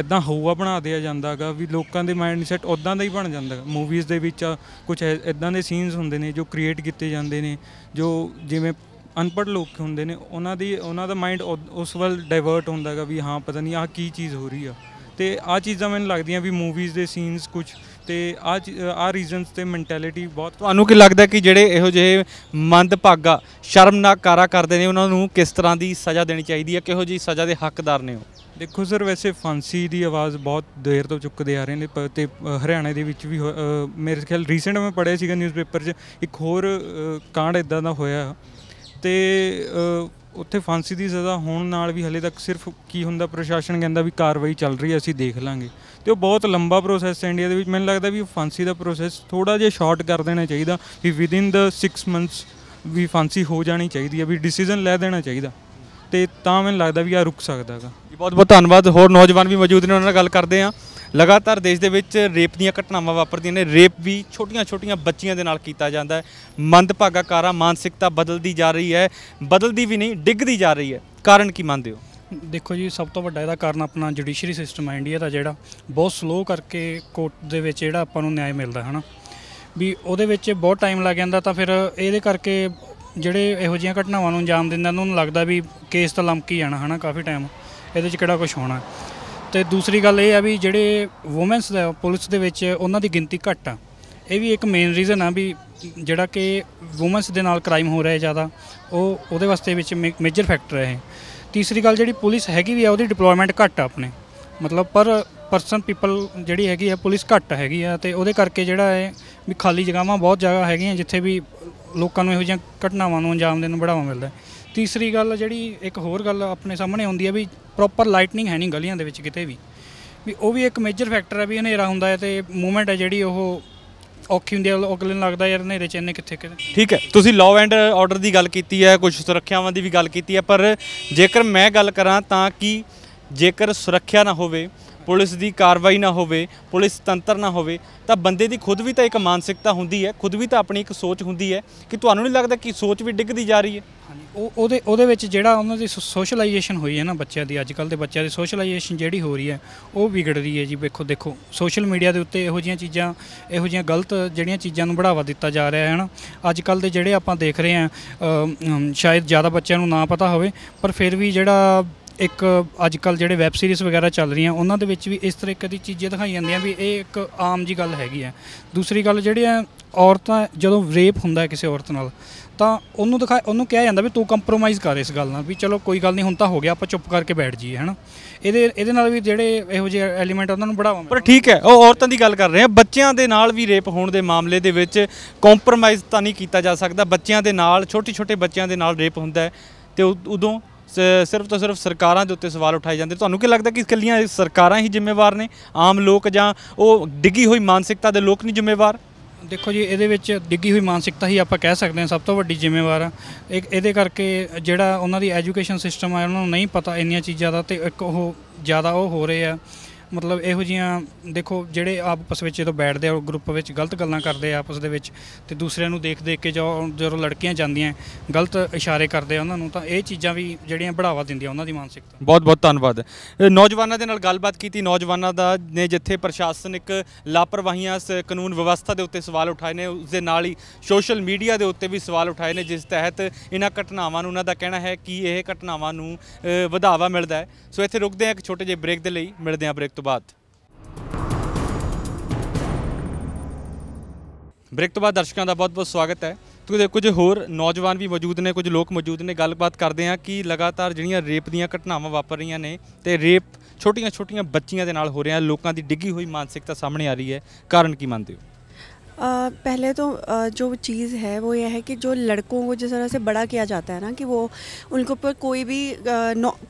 ਇਦਾਂ ਹਊਆ ਬਣਾ ਦਿਆ ਜਾਂਦਾਗਾ ਵੀ ਲੋਕਾਂ ਦੇ ਮਾਈਂਡ ਸੈਟ ਉਦਾਂ ਦਾ ਹੀ ਬਣ ਜਾਂਦਾ ਮੂਵੀਜ਼ ਦੇ ਵਿੱਚ ਕੁਝ ਇਦਾਂ ਦੇ ਸੀਨਸ ਹੁੰਦੇ ਨੇ ਜੋ ਕ੍ਰੀਏਟ ਕੀਤੇ ਜਾਂਦੇ ਨੇ ਜੋ ਜਿਵੇਂ ਅਨਪੜ੍ਹ ਲੋਕ ਹੁੰਦੇ ਨੇ ਉਹਨਾਂ ਦੀ ਉਹਨਾਂ ਦਾ ਮਾਈਂਡ ਉਸ ਵੱਲ ਡਾਇਵਰਟ ਹੁੰਦਾਗਾ ਵੀ ਹਾਂ ਪਤਾ ਨਹੀਂ ਆਹ ਕੀ ਚੀਜ਼ ਹੋ ਰਹੀ ਆ ਤੇ ਆ ਚੀਜ਼ਾਂ ਮੈਨੂੰ ਲੱਗਦੀਆਂ ਵੀ ਮੂਵੀਜ਼ ਦੇ ਸੀਨਸ ਕੁਝ ਤੇ ਆ ਆ ਰੀਜ਼ਨਸ ਤੇ ਮੈਂਟੈਲਿਟੀ ਬਹੁਤ ਤੁਹਾਨੂੰ ਕੀ ਲੱਗਦਾ ਕਿ ਜਿਹੜੇ ਇਹੋ ਜਿਹੇ ਮੰਦ ਭਾਗਾ ਸ਼ਰਮਨਾਕ ਕਾਰਾ ਕਰਦੇ ਨੇ ਉਹਨਾਂ ਨੂੰ ਕਿਸ ਤਰ੍ਹਾਂ ਦੀ ਸਜ਼ਾ ਦੇਣੀ ਚਾਹੀਦੀ ਹੈ ਕਿਹੋ ਜੀ ਸਜ਼ਾ ਦੇ ਹੱਕਦਾਰ ਨੇ ਉਹ ਦੇਖੋ ਸਰ ਵੈਸੇ ਫਾਂਸੀ ਦੀ ਆਵਾਜ਼ ਬਹੁਤ ਦੇਰ ਤੋਂ ਚੁੱਕਦੇ ਆ ਰਹੇ ਨੇ ਤੇ ਹਰਿਆਣਾ ਦੇ ਵਿੱਚ ਵੀ ਮੇਰੇ ਖਿਆਲ ਰੀਸੈਂਟ ਮੈਂ ਪੜ੍ਹਿਆ ਸੀਗਾ ਨਿਊਜ਼ਪੇਪਰ 'ਚ ਇੱਕ ਹੋਰ ਕਾਂਡ ਇਦਾਂ ਦਾ ਹੋਇਆ ਤੇ ਉੱਥੇ ਫਾਂਸੀ ਦੀ ਸਜ਼ਾ ਹੋਣ ਨਾਲ ਵੀ ਹਲੇ ਤੱਕ ਸਿਰਫ ਕੀ ਹੁੰਦਾ ਪ੍ਰਸ਼ਾਸਨ ਕਹਿੰਦਾ ਵੀ ਕਾਰਵਾਈ ਚੱਲ ਰਹੀ ਹੈ ਅਸੀਂ ਦੇਖ ਲਾਂਗੇ ਤੇ ਉਹ ਬਹੁਤ ਲੰਬਾ ਪ੍ਰੋਸੈਸ ਹੈ ਇੰਡੀਆ ਦੇ ਵਿੱਚ ਮੈਨੂੰ ਲੱਗਦਾ ਵੀ ਫਾਂਸੀ ਦਾ ਪ੍ਰੋਸੈਸ ਥੋੜਾ ਜਿਹਾ ਸ਼ਾਰਟ ਕਰ ਦੇਣਾ ਚਾਹੀਦਾ ਵੀ ਵਿਦਿਨ ਦ 6 ਮੰਥਸ ਵੀ ਫਾਂਸੀ ਹੋ ਜਾਣੀ ਚਾਹੀਦੀ ਹੈ ਵੀ ਡਿਸੀਜਨ ਲੈ ਦੇਣਾ ਚਾਹੀਦਾ ਤੇ ਤਾਂ ਮੈਨੂੰ ਲੱਗਦਾ ਵੀ ਆ ਰੁਕ ਸਕਦਾਗਾ ਜੀ ਬਹੁਤ ਬਹੁਤ ਧੰਨਵਾਦ ਹੋਰ ਨੌਜਵਾਨ ਵੀ ਮੌਜੂਦ ਨੇ ਉਹਨਾਂ ਨਾਲ ਗੱਲ ਕਰਦੇ ਆ ਲਗਾਤਾਰ ਦੇਸ਼ ਦੇ ਵਿੱਚ ਰੇਪ ਦੀਆਂ ਘਟਨਾਵਾਂ ਵਾਪਰਦੀਆਂ ਨੇ ਰੇਪ ਵੀ ਛੋਟੀਆਂ-ਛੋਟੀਆਂ ਬੱਚੀਆਂ ਦੇ ਨਾਲ ਕੀਤਾ ਜਾਂਦਾ ਹੈ ਮੰਦਭਾਗਾ ਕਾਰਾ ਮਾਨਸਿਕਤਾ ਬਦਲਦੀ ਜਾ ਰਹੀ ਹੈ ਬਦਲਦੀ ਵੀ ਨਹੀਂ ਡਿੱਗਦੀ ਜਾ ਰਹੀ ਹੈ ਕਾਰਨ ਕੀ ਮੰਨਦੇ ਹੋ ਦੇਖੋ ਜੀ ਸਭ ਤੋਂ ਵੱਡਾ ਇਹਦਾ ਕਾਰਨ ਆਪਣਾ ਜੁਡੀਸ਼ਰੀ ਸਿਸਟਮ ਹੈ ਇੰਡੀਆ ਦਾ ਜਿਹੜਾ ਬਹੁਤ ਸਲੋ ਕਰਕੇ ਕੋਰਟ ਦੇ ਵਿੱਚ ਜਿਹੜਾ ਆਪਾਂ ਨੂੰ ਨਿਆਂ ਮਿਲਦਾ ਹੈ ਹਨਾ ਵੀ ਉਹਦੇ ਵਿੱਚ ਬਹੁਤ ਟਾਈਮ ਲੱਗ ਜਾਂਦਾ ਤਾਂ ਫਿਰ ਇਹਦੇ ਕਰਕੇ ਜਿਹੜੇ ਇਹੋ ਜਿਹੀਆਂ ਘਟਨਾਵਾਂ ਨੂੰ ਅੰਜਾਮ ਦਿੰਦਾ ਉਹਨਾਂ ਨੂੰ ਲੱਗਦਾ ਵੀ ਕੇਸ ਤਾਂ ਲੰਮਕੀ ਜਾਣਾ ਹਨਾ ਕਾਫੀ ਟਾਈਮ ਇਹਦੇ 'ਚ ਕਿਹੜਾ ਕੁਝ ਹੋਣਾ ਤੇ ਦੂਸਰੀ ਗੱਲ ਇਹ ਆ ਵੀ ਜਿਹੜੇ ਔਮਨਸ ਦਾ ਪੁਲਿਸ ਦੇ ਵਿੱਚ ਉਹਨਾਂ ਦੀ ਗਿਣਤੀ ਘੱਟ ਆ ਇਹ ਵੀ ਇੱਕ ਮੇਨ ਰੀਜ਼ਨ ਆ ਵੀ ਜਿਹੜਾ ਕਿ ਔਮਨਸ ਦੇ ਨਾਲ ਕ੍ਰਾਈਮ ਹੋ ਰਿਹਾ ਜ਼ਿਆਦਾ ਉਹ ਉਹਦੇ ਵਾਸਤੇ ਵਿੱਚ ਮੇਜਰ ਫੈਕਟਰ ਹੈ ਇਹ ਤੀਸਰੀ ਗੱਲ ਜਿਹੜੀ ਪੁਲਿਸ ਹੈਗੀ ਵੀ ਆ ਉਹਦੀ ਡਿਪਲੋਇਮੈਂਟ ਘੱਟ ਆ ਆਪਣੇ ਮਤਲਬ ਪਰ ਪਰਸਨ ਪੀਪਲ ਜਿਹੜੀ ਹੈਗੀ ਆ ਪੁਲਿਸ ਘੱਟ ਹੈਗੀ ਆ ਤੇ ਉਹਦੇ ਕਰਕੇ ਜਿਹੜਾ ਹੈ ਵੀ ਖਾਲੀ ਜਗ੍ਹਾਵਾਂ ਬਹੁਤ ਜਗ੍ਹਾ ਹੈਗੀਆਂ ਜਿੱਥੇ ਵੀ ਲੋਕਾਂ ਨੂੰ ਇਹੋ ਜਿਹੀਆਂ ਘਟਨਾਵਾਂ ਨੂੰ ਅੰਜਾਮ ਦੇਣ ਨੂੰ ਬੜਾਵਾ ਮਿਲਦਾ ਹੈ ਤੀਸਰੀ ਗੱਲ ਜਿਹੜੀ ਇੱਕ ਹੋਰ ਗੱਲ ਆਪਣੇ ਸਾਹਮਣੇ ਆਉਂਦੀ ਹੈ ਵੀ ਪ੍ਰੋਪਰ ਲਾਈਟਨਿੰਗ ਹੈ ਨਹੀਂ ਗਲੀਆਂ ਦੇ ਵਿੱਚ ਕਿਤੇ ਵੀ ਵੀ ਉਹ ਵੀ ਇੱਕ ਮੇਜਰ ਫੈਕਟਰ ਹੈ ਵੀ ਹਨੇਰਾ ਹੁੰਦਾ ਹੈ ਤੇ ਮੂਵਮੈਂਟ ਹੈ ਜਿਹੜੀ ਉਹ ਔਖੀ ਹੁੰਦੀ ਹੈ ਅਗਲੇ ਲੱਗਦਾ ਯਾਰ ਹਨੇਰੇ ਚ ਇੰਨੇ ਕਿੱਥੇ ਕਿਤੇ ਠੀਕ ਹੈ ਤੁਸੀਂ ਲਾਅ ਐਂਡ ਆਰਡਰ ਦੀ ਗੱਲ ਕੀਤੀ ਹੈ ਕੁਝ ਸੁਰੱਖਿਆਵਾਂ ਦੀ ਵੀ ਗੱਲ ਕੀਤੀ ਹੈ ਪਰ ਜੇਕਰ ਮੈਂ ਗੱਲ ਕਰਾਂ ਤਾਂ ਕਿ ਜੇਕਰ ਸੁਰੱਖਿਆ ਨਾ ਹੋਵੇ ਪੁਲਿਸ ਦੀ ਕਾਰਵਾਈ ਨਾ ਹੋਵੇ ਪੁਲਿਸ ਤੰਤਰ ਨਾ ਹੋਵੇ ਤਾਂ ਬੰਦੇ ਦੀ ਖੁਦ ਵੀ ਤਾਂ ਇੱਕ ਮਾਨਸਿਕਤਾ ਹੁੰਦੀ ਹੈ ਖੁਦ ਵੀ ਤਾਂ ਆਪਣੀ ਇੱਕ ਸੋਚ ਹੁੰਦੀ ਹੈ ਕਿ ਤੁਹਾਨੂੰ ਨਹੀਂ ਲੱਗਦਾ ਕਿ ਸੋਚ ਵੀ ਡਿੱਗਦੀ ਜਾ ਰਹੀ ਹੈ ਉਹ ਉਹਦੇ ਉਹਦੇ ਵਿੱਚ ਜਿਹੜਾ ਉਹਨਾਂ ਦੀ ਸੋਸ਼ਲਾਈਜੇਸ਼ਨ ਹੋਈ ਹੈ ਨਾ ਬੱਚਿਆਂ ਦੀ ਅੱਜ ਕੱਲ ਦੇ ਬੱਚਿਆਂ ਦੀ ਸੋਸ਼ਲਾਈਜੇਸ਼ਨ ਜਿਹੜੀ ਹੋ ਰਹੀ ਹੈ ਉਹ ਵਿਗੜ ਰਹੀ ਹੈ ਜੀ ਵੇਖੋ ਦੇਖੋ ਸੋਸ਼ਲ ਮੀਡੀਆ ਦੇ ਉੱਤੇ ਇਹੋ ਜੀਆਂ ਚੀਜ਼ਾਂ ਇਹੋ ਜੀਆਂ ਗਲਤ ਜਿਹੜੀਆਂ ਚੀਜ਼ਾਂ ਨੂੰ ਬੜਾਵਾ ਦਿੱਤਾ ਜਾ ਰਿਹਾ ਹੈ ਨਾ ਅੱਜ ਕੱਲ ਦੇ ਜਿਹੜੇ ਆਪਾਂ ਦੇਖ ਰਹੇ ਆ ਸ਼ਾਇਦ ਜ਼ਿਆਦਾ ਬੱਚਿਆਂ ਨੂੰ ਨਾ ਪਤਾ ਹੋਵੇ ਪਰ ਫਿਰ ਵੀ ਜਿਹੜਾ ਇੱਕ ਅੱਜ ਕੱਲ ਜਿਹੜੇ ਵੈਬ ਸੀਰੀਜ਼ ਵਗੈਰਾ ਚੱਲ ਰਹੀਆਂ ਉਹਨਾਂ ਦੇ ਵਿੱਚ ਵੀ ਇਸ ਤਰੀਕੇ ਦੀ ਚੀਜ਼ਾਂ ਦਿਖਾਈ ਜਾਂਦੀਆਂ ਵੀ ਇਹ ਇੱਕ ਆਮ ਜੀ ਗੱਲ ਹੈਗੀ ਹੈ ਦੂਸਰੀ ਗੱਲ ਜਿਹੜੀ ਹੈ ਔਰਤਾਂ ਜਦੋਂ ਰੇਪ ਹੁੰਦਾ ਕਿਸੇ ਔਰਤ ਨਾਲ ਤਾਂ ਉਹਨੂੰ ਦਿਖਾ ਉਹਨੂੰ ਕਿਹਾ ਜਾਂਦਾ ਵੀ ਤੂੰ ਕੰਪਰੋਮਾਈਜ਼ ਕਰ ਇਸ ਗੱਲ ਨਾਲ ਵੀ ਚਲੋ ਕੋਈ ਗੱਲ ਨਹੀਂ ਹੁਣ ਤਾਂ ਹੋ ਗਿਆ ਆਪਾਂ ਚੁੱਪ ਕਰਕੇ ਬੈਠ ਜਾਈਏ ਹਨਾ ਇਹਦੇ ਇਹਦੇ ਨਾਲ ਵੀ ਜਿਹੜੇ ਇਹੋ ਜਿਹੇ ਐਲੀਮੈਂਟ ਉਹਨਾਂ ਨੂੰ ਬੜਾਵਾ ਪਰ ਠੀਕ ਹੈ ਉਹ ਔਰਤਾਂ ਦੀ ਗੱਲ ਕਰ ਰਹੇ ਹਾਂ ਬੱਚਿਆਂ ਦੇ ਨਾਲ ਵੀ ਰੇਪ ਹੋਣ ਦੇ ਮਾਮਲੇ ਦੇ ਵਿੱਚ ਕੰਪਰੋਮਾਈਜ਼ ਤਾਂ ਨਹੀਂ ਕੀਤਾ ਜਾ ਸਕਦਾ ਬੱਚਿਆਂ ਦੇ ਨਾਲ ਛੋਟੇ ਛੋਟੇ ਬੱਚਿਆਂ ਦੇ ਨਾਲ ਰੇਪ ਹੁੰਦਾ ਹੈ ਤੇ ਉਦੋਂ ਸਿਰਫ ਤੋਂ ਸਿਰਫ ਸਰਕਾਰਾਂ ਦੇ ਉੱਤੇ ਸਵਾਲ ਉਠਾਏ ਜਾਂਦੇ ਤੁਹਾਨੂੰ ਕੀ ਲੱਗਦਾ ਕਿ ਕੱਲੀਆਂ ਸਰਕਾਰਾਂ ਹੀ ਜ਼ਿੰਮੇਵਾਰ ਨੇ ਆਮ ਲੋਕ ਜਾਂ ਉਹ ਡਿੱਗੀ ਹੋਈ ਮਾਨਸਿਕਤਾ ਦੇ ਲੋਕ ਨਹੀਂ ਜ਼ਿੰਮੇਵਾਰ ਦੇਖੋ ਜੀ ਇਹਦੇ ਵਿੱਚ ਡਿੱਗੀ ਹੋਈ ਮਾਨਸਿਕਤਾ ਹੀ ਆਪਾਂ ਕਹਿ ਸਕਦੇ ਹਾਂ ਸਭ ਤੋਂ ਵੱਡੀ ਜ਼ਿੰਮੇਵਾਰ ਇੱਕ ਇਹਦੇ ਕਰਕੇ ਜਿਹੜਾ ਉਹਨਾਂ ਦੀ ਐਜੂਕੇਸ਼ਨ ਸਿਸਟਮ ਆ ਉਹਨਾਂ ਨੂੰ ਨਹੀਂ ਪਤਾ ਇੰਨੀਆਂ ਚੀਜ਼ਾਂ ਦਾ ਤੇ ਇੱਕ ਉਹ ਜ਼ਿਆਦਾ ਉਹ ਹੋ ਰਹੇ ਆ ਮਤਲਬ ਇਹੋ ਜੀਆਂ ਦੇਖੋ ਜਿਹੜੇ ਆਪਸ ਵਿੱਚ ਤੋਂ ਬੈਠਦੇ ਆ ਗਰੁੱਪ ਵਿੱਚ ਗਲਤ ਗੱਲਾਂ ਕਰਦੇ ਆ ਆਪਸ ਦੇ ਵਿੱਚ ਤੇ ਦੂਸਰਿਆਂ ਨੂੰ ਦੇਖ ਦੇਖ ਕੇ ਜਦੋਂ ਲੜਕੀਆਂ ਜਾਂਦੀਆਂ ਗਲਤ ਇਸ਼ਾਰੇ ਕਰਦੇ ਆ ਉਹਨਾਂ ਨੂੰ ਤਾਂ ਇਹ ਚੀਜ਼ਾਂ ਵੀ ਜਿਹੜੀਆਂ ਬੜਾਵਾ ਦਿੰਦੀਆਂ ਉਹਨਾਂ ਦੀ ਮਾਨਸਿਕਤਾ ਬਹੁਤ ਬਹੁਤ ਧੰਨਵਾਦ ਨੌਜਵਾਨਾਂ ਦੇ ਨਾਲ ਗੱਲਬਾਤ ਕੀਤੀ ਨੌਜਵਾਨਾਂ ਦਾ ਨੇ ਜਿੱਥੇ ਪ੍ਰਸ਼ਾਸਨਿਕ ਲਾਪਰਵਾਹੀਆਂ ਕਾਨੂੰਨ ਵਿਵਸਥਾ ਦੇ ਉੱਤੇ ਸਵਾਲ ਉਠਾਏ ਨੇ ਉਸ ਦੇ ਨਾਲ ਹੀ ਸੋਸ਼ਲ ਮੀਡੀਆ ਦੇ ਉੱਤੇ ਵੀ ਸਵਾਲ ਉਠਾਏ ਨੇ ਜਿਸ ਤਹਿਤ ਇਹਨਾਂ ਘਟਨਾਵਾਂ ਨੂੰ ਉਹਨਾਂ ਦਾ ਕਹਿਣਾ ਹੈ ਕਿ ਇਹ ਘਟਨਾਵਾਂ ਨੂੰ ਵਧਾਵਾ ਮਿਲਦਾ ਹੈ ਸੋ ਇੱਥੇ ਰੁਕਦੇ ਹਾਂ ਇੱਕ ਛੋਟੇ ਜਿਹੇ ਬ੍ਰੇਕ ਦੇ ਲਈ ਮਿਲਦੇ ਹਾਂ ਬ੍ਰੇਕ ਤੋਂ ਤੋਂ ਬਾਅਦ ਬ੍ਰੇਕ ਤੋਂ ਬਾਅਦ ਦਰਸ਼ਕਾਂ ਦਾ ਬਹੁਤ-ਬਹੁਤ ਸਵਾਗਤ ਹੈ ਤੁਹਾਡੇ ਕੁਝ ਹੋਰ ਨੌਜਵਾਨ ਵੀ ਮੌਜੂਦ ਨੇ ਕੁਝ ਲੋਕ ਮੌਜੂਦ ਨੇ ਗੱਲਬਾਤ ਕਰਦੇ ਆ ਕਿ ਲਗਾਤਾਰ ਜਿਹੜੀਆਂ ਰੇਪ ਦੀਆਂ ਘਟਨਾਵਾਂ ਵਾਪਰ ਰਹੀਆਂ ਨੇ ਤੇ ਰੇਪ ਛੋਟੀਆਂ-ਛੋਟੀਆਂ ਬੱਚੀਆਂ ਦੇ ਨਾਲ ਹੋ ਰਿਹਾ ਲੋਕਾਂ ਦੀ ਡਿੱਗੀ ਹੋਈ ਮਾਨਸਿਕਤਾ ਸਾਹਮਣੇ ਆ ਰਹੀ ਹੈ ਕਾਰਨ ਕੀ ਮੰਨਦੇ ਹੋ पहले तो जो चीज़ है वो ये है कि जो लड़कों को जिस तरह से बड़ा किया जाता है ना कि वो उनके ऊपर कोई भी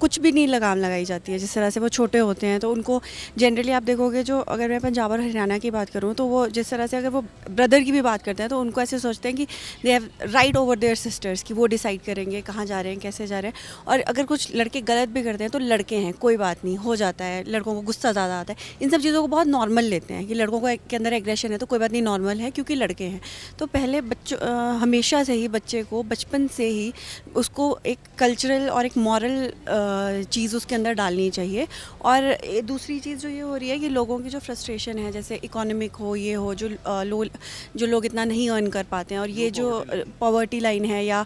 कुछ भी नहीं लगाम लगाई जाती है जिस तरह से वो छोटे होते हैं तो उनको जनरली आप देखोगे जो अगर मैं पंजाब और हरियाणा की बात करूँ तो वो जिस तरह से अगर वो ब्रदर की भी बात करते हैं तो उनको ऐसे सोचते हैं कि they have right over their sisters कि वो डिसाइड करेंगे कहाँ जा रहे हैं कैसे जा रहे हैं और अगर कुछ लड़के गलत भी करते हैं तो लड़के हैं कोई बात नहीं हो जाता है लड़कों को गुस्सा ज़्यादा आता है इन सब चीज़ों को बहुत नॉर्मल लेते हैं कि लड़कों को के अंदर एग्रेशन है तो कोई बात नहीं नॉर्मल है क्योंकि लड़के हैं तो पहले बच्चों हमेशा से ही बच्चे को बचपन से ही उसको एक कल्चरल और एक मॉरल चीज़ उसके अंदर डालनी चाहिए और दूसरी चीज़ जो ये हो रही है कि लोगों की जो फ्रस्ट्रेशन है जैसे इकोनॉमिक हो ये हो जो लो जो लोग इतना नहीं अर्न कर पाते हैं और ये जो पॉवर्टी लाइन है या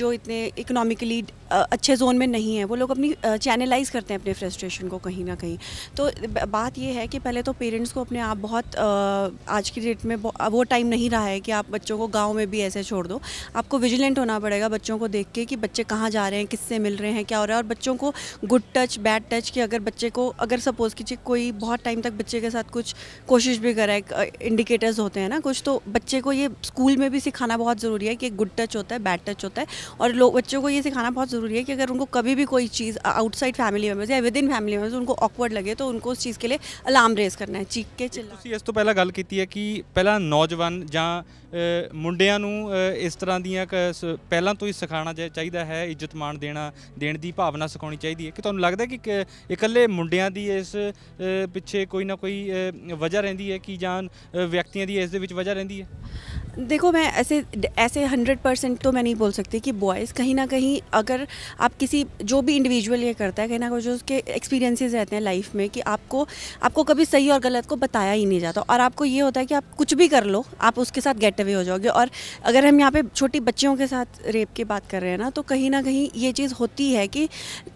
जो इतने इकोनॉमिकली अच्छे जोन में नहीं है वो लोग अपनी चैनलाइज करते हैं अपने फ्रस्ट्रेशन को कहीं ना कहीं तो बात ये है कि पहले तो पेरेंट्स को अपने आप बहुत आज की डेट में वो टाइम नहीं रहा है कि आप बच्चों को गाँव में भी ऐसे छोड़ दो आपको विजिलेंट होना पड़ेगा बच्चों को देख के कि बच्चे कहाँ जा रहे हैं किससे मिल रहे हैं क्या हो रहा है और बच्चों को गुड टच बैड टच कि अगर बच्चे को अगर सपोज़ कीजिए कोई बहुत टाइम तक बच्चे के साथ कुछ कोशिश भी करा है इंडिकेटर्स होते हैं ना कुछ तो बच्चे को ये स्कूल में भी सिखाना बहुत ज़रूरी है कि गुड टच होता है बैड टच होता है और लोग बच्चों को ये सिखाना बहुत ज़रूरी है कि अगर उनको कभी भी कोई चीज़ आउटसाइड फैमिली मेम्बर्स या विद इन फैमिली मेम्बर्स उनको ऑकवर्ड लगे तो उनको उस चीज़ के लिए अलार्म रेज करना है चीख के चलो तो पहला गल की है कि पहला ਜਿਹੜਾ ਨੌਜਵਾਨ ਜਾਂ ਮੁੰਡਿਆਂ ਨੂੰ ਇਸ ਤਰ੍ਹਾਂ ਦੀਆਂ ਪਹਿਲਾਂ ਤੋਂ ਹੀ ਸਿਖਾਉਣਾ ਚਾਹੀਦਾ ਹੈ ਇੱਜ਼ਤ ਮਾਣ ਦੇਣਾ ਦੇਣ ਦੀ ਭਾਵਨਾ ਸਿਖਾਉਣੀ ਚਾਹੀਦੀ ਹੈ ਕਿ ਤੁਹਾਨੂੰ ਲੱਗਦਾ ਕਿ ਇਕੱਲੇ ਮੁੰਡਿਆਂ ਦੀ ਇਸ ਪਿੱਛੇ ਕੋਈ ਨਾ ਕੋਈ ਵਜ੍ਹਾ ਰਹਿੰਦੀ ਹੈ ਕਿ ਜਾਂ ਵਿਅਕਤੀਆਂ ਦੀ ਇਸ ਦੇ ਵਿੱਚ ਵਜ੍ਹਾ ਰਹਿੰਦੀ ਹੈ देखो मैं ऐसे ऐसे हंड्रेड परसेंट तो मैं नहीं बोल सकती कि बॉयज़ कहीं ना कहीं अगर आप किसी जो भी इंडिविजुअल ये करता है कहीं ना कहीं जो उसके एक्सपीरियंसेस रहते हैं लाइफ में कि आपको आपको कभी सही और गलत को बताया ही नहीं जाता और आपको ये होता है कि आप कुछ भी कर लो आप उसके साथ गेट अवे हो जाओगे और अगर हम यहाँ पे छोटी बच्चियों के साथ रेप की बात कर रहे हैं ना तो कहीं ना कहीं ये चीज़ होती है कि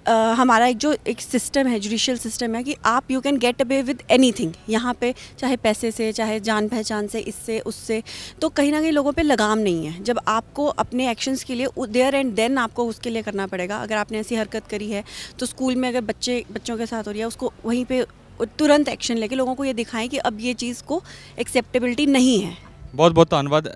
आ, हमारा एक जो एक सिस्टम है जुडिशल सिस्टम है कि आप you can get away with anything यहाँ पर चाहे पैसे से चाहे जान पहचान से इससे उससे तो कहीं कहीं ना कहीं लोगों पे लगाम नहीं है जब आपको अपने एक्शंस के लिए देयर एंड देन आपको उसके लिए करना पड़ेगा अगर आपने ऐसी हरकत करी है तो स्कूल में अगर बच्चे बच्चों के साथ हो रही है उसको वहीं पे तुरंत एक्शन लेके लोगों को ये दिखाएं कि अब ये चीज़ को एक्सेप्टेबिलिटी नहीं है बहुत बहुत धन्यवाद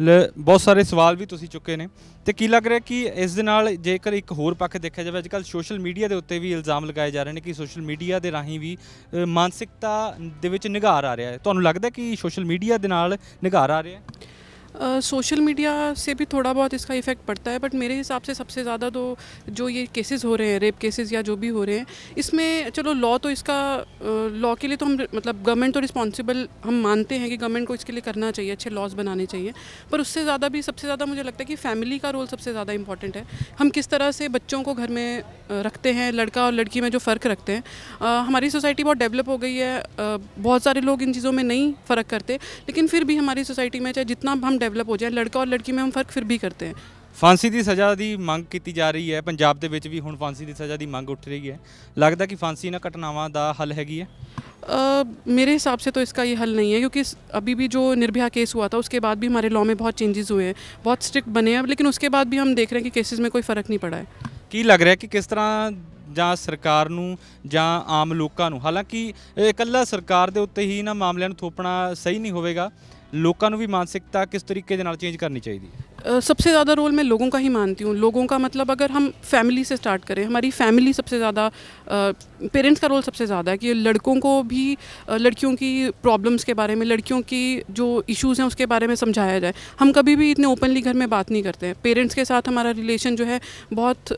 ਬਹੁਤ ਸਾਰੇ ਸਵਾਲ ਵੀ ਤੁਸੀਂ ਚੁੱਕੇ ਨੇ ਤੇ ਕੀ ਲੱਗ ਰਿਹਾ ਕਿ ਇਸ ਦੇ ਨਾਲ ਜੇਕਰ ਇੱਕ ਹੋਰ ਪੱਖ ਦੇਖਿਆ ਜਾਵੇ ਅੱਜਕੱਲ ਸੋਸ਼ਲ ਮੀਡੀਆ ਦੇ ਉੱਤੇ ਵੀ ਇਲਜ਼ਾਮ ਲਗਾਏ ਜਾ ਰਹੇ ਨੇ ਕਿ ਸੋਸ਼ਲ ਮੀਡੀਆ ਦੇ ਰਾਹੀਂ ਵੀ ਮਾਨਸਿਕਤਾ ਦੇ ਵਿੱਚ ਨਿਗਾਰ ਆ ਰਿਹਾ ਹੈ ਤੁਹਾਨੂੰ ਲੱਗਦਾ ਕਿ ਸੋਸ਼ਲ ਮੀਡੀਆ ਦੇ ਨਾਲ ਨਿਗਾਰ ਆ ਰਿਹਾ ਹੈ सोशल मीडिया से भी थोड़ा बहुत इसका इफ़ेक्ट पड़ता है बट मेरे हिसाब से सबसे ज़्यादा तो जो ये केसेस हो रहे हैं रेप केसेस या जो भी हो रहे हैं इसमें चलो लॉ तो इसका लॉ के लिए तो हम मतलब गवर्नमेंट तो रिस्पॉन्सिबल हम मानते हैं कि गवर्नमेंट को इसके लिए करना चाहिए अच्छे लॉज बनाने चाहिए पर उससे ज़्यादा भी सबसे ज़्यादा मुझे लगता है कि फैमिली का रोल सबसे ज़्यादा इंपॉर्टेंट है हम किस तरह से बच्चों को घर में रखते हैं लड़का और लड़की में जो फ़र्क रखते हैं हमारी सोसाइटी बहुत डेवलप हो गई है बहुत सारे लोग इन चीज़ों में नहीं फ़र्क करते लेकिन फिर भी हमारी सोसाइटी में चाहे जितना हम ਡਿਵੈਲਪ ਹੋ ਜਾਏ ਲੜਕਾ ਔਰ ਲੜਕੀ ਮੇਂ ਹਮ ਫਰਕ ਫਿਰ ਵੀ ਕਰਤੇ ਹੈ ਫਾਂਸੀ ਦੀ ਸਜ਼ਾ ਦੀ ਮੰਗ ਕੀਤੀ ਜਾ ਰਹੀ ਹੈ ਪੰਜਾਬ ਦੇ ਵਿੱਚ ਵੀ ਹੁਣ ਫਾਂਸੀ ਦੀ ਸਜ਼ਾ ਦੀ ਮੰਗ ਉੱਠ ਰਹੀ ਹੈ ਲੱਗਦਾ ਕਿ ਫਾਂਸੀ ਨਾਲ ਘਟਨਾਵਾਂ ਦਾ ਹੱਲ ਹੈਗੀ ਹੈ ਮੇਰੇ ਹਿਸਾਬ ਸੇ तो इसका ਇਹ ਹੱਲ ਨਹੀਂ ਹੈ ਕਿਉਂਕਿ ਅਭੀ ਵੀ ਜੋ निर्भया ਕੇਸ हुआ ਤਾ ਉਸਕੇ बाद ਵੀ ਹਮਾਰੇ ਲਾਅ ਮੇ ਬਹੁਤ ਚੇਂਜਸ ਹੋਏ ਹੈ ਬਹੁਤ ਸਟ੍ਰਿਕਟ ਬਨੇ ਹੈ ਲੇਕਿਨ ਉਸਕੇ बाद ਵੀ ਹਮ ਦੇਖ ਰਹੇ हैं ਕਿ ਕੇਸਸ ਮੇ ਕੋਈ ਫਰਕ ਨਹੀਂ ਪੜਾ ਹੈ ਕੀ ਲੱਗ ਰਿਹਾ ਕਿ ਕਿਸ ਤਰ੍ਹਾਂ ਜਾਂ ਸਰਕਾਰ ਨੂੰ ਜਾਂ ਆਮ ਲੋਕਾਂ ਨੂੰ ਹਾਲਾਂਕਿ ਇਕੱਲਾ ਸਰਕਾਰ ਦੇ ਉੱਤੇ ਹੀ ਇਹਨਾਂ ਮਾਮਲਿਆਂ ਨੂੰ ਥੋਪਣਾ ਸਹੀ ਨਹੀਂ ਹੋਵੇਗਾ ਲੋਕਾਂ ਨੂੰ ਵੀ ਮਾਨਸਿਕਤਾ ਕਿਸ ਤਰੀਕੇ ਦੇ ਨਾਲ ਚੇਂਜ ਕਰਨੀ ਚਾਹੀਦੀ ਹੈ सबसे ज़्यादा रोल मैं लोगों का ही मानती हूँ लोगों का मतलब अगर हम फैमिली से स्टार्ट करें हमारी फैमिली सबसे ज़्यादा पेरेंट्स का रोल सबसे ज़्यादा है कि लड़कों को भी लड़कियों की प्रॉब्लम्स के बारे में लड़कियों की जो इश्यूज़ हैं उसके बारे में समझाया जाए हम कभी भी इतने ओपनली घर में बात नहीं करते हैं पेरेंट्स के साथ हमारा रिलेशन जो है बहुत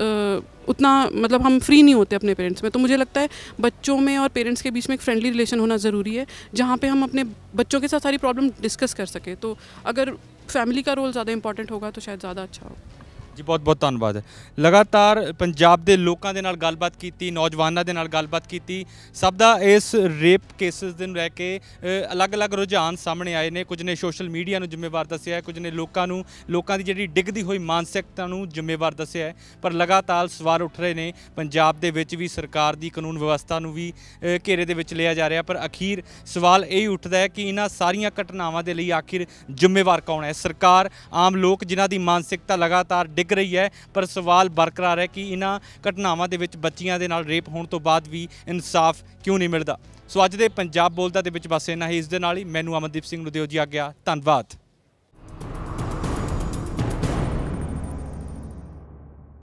उतना मतलब हम फ्री नहीं होते अपने पेरेंट्स में तो मुझे लगता है बच्चों में और पेरेंट्स के बीच में एक फ्रेंडली रिलेशन होना ज़रूरी है जहाँ पे हम अपने बच्चों के साथ सारी प्रॉब्लम डिस्कस कर सकें तो अगर फैमिली का रोल ज़्यादा इंपॉर्टेंट होगा तो शायद ज़्यादा अच्छा होगा ਜੀ ਬਹੁਤ ਬਹੁਤ ਧੰਨਵਾਦ ਲਗਾਤਾਰ ਪੰਜਾਬ ਦੇ ਲੋਕਾਂ ਦੇ ਨਾਲ ਗੱਲਬਾਤ ਕੀਤੀ ਨੌਜਵਾਨਾਂ ਦੇ ਨਾਲ ਗੱਲਬਾਤ ਕੀਤੀ ਸਭ ਦਾ ਇਸ ਰੇਪ ਕੇਸਸ ਦੇ ਨੂੰ ਲੈ ਕੇ ਅਲੱਗ-ਅਲੱਗ ਰੁਝਾਨ ਸਾਹਮਣੇ ਆਏ ਨੇ ਕੁਝ ਨੇ ਸੋਸ਼ਲ ਮੀਡੀਆ ਨੂੰ ਜ਼ਿੰਮੇਵਾਰ ਦੱਸਿਆ ਹੈ ਕੁਝ ਨੇ ਲੋਕਾਂ ਨੂੰ ਲੋਕਾਂ ਦੀ ਜਿਹੜੀ ਡਿੱਗਦੀ ਹੋਈ ਮਾਨਸਿਕਤਾ ਨੂੰ ਜ਼ਿੰਮੇਵਾਰ ਦੱਸਿਆ ਹੈ ਪਰ ਲਗਾਤਾਰ ਸਵਾਲ ਉੱਠ ਰਹੇ ਨੇ ਪੰਜਾਬ ਦੇ ਵਿੱਚ ਵੀ ਸਰਕਾਰ ਦੀ ਕਾਨੂੰਨ ਵਿਵਸਥਾ ਨੂੰ ਵੀ ਘੇਰੇ ਦੇ ਵਿੱਚ ਲਿਆ ਜਾ ਰਿਹਾ ਪਰ ਅਖੀਰ ਸਵਾਲ ਇਹ ਹੀ ਉੱਠਦਾ ਹੈ ਕਿ ਇਹਨਾਂ ਸਾਰੀਆਂ ਘਟਨਾਵਾਂ ਦੇ ਲਈ ਆਖਿਰ ਜ਼ਿੰਮੇਵਾਰ ਕੌਣ ਹੈ ਸਰਕਾਰ ਆਮ ਲੋਕ ਜਿਨ੍ਹਾਂ ਦੀ ਮਾਨਸਿਕਤਾ ਲਗਾਤਾਰ ਡਿੱਗ ਡਿੱਗ ਰਹੀ ਹੈ ਪਰ ਸਵਾਲ ਬਰਕਰਾਰ ਹੈ ਕਿ ਇਹਨਾਂ ਘਟਨਾਵਾਂ ਦੇ ਵਿੱਚ ਬੱਚੀਆਂ ਦੇ ਨਾਲ ਰੇਪ ਹੋਣ ਤੋਂ ਬਾਅਦ ਵੀ ਇਨਸਾਫ ਕਿਉਂ ਨਹੀਂ ਮਿਲਦਾ ਸੋ ਅੱਜ ਦੇ ਪੰਜਾਬ ਬੋਲਦਾ ਦੇ ਵਿੱਚ ਬਸ ਇਹਨਾਂ ਹੀ ਇਸ ਦੇ ਨਾਲ ਹੀ ਮੈਨੂੰ ਅਮਨਦੀਪ ਸਿੰਘ ਨੂੰ ਦਿਓ ਜੀ ਗਿਆ ਧੰਨਵਾਦ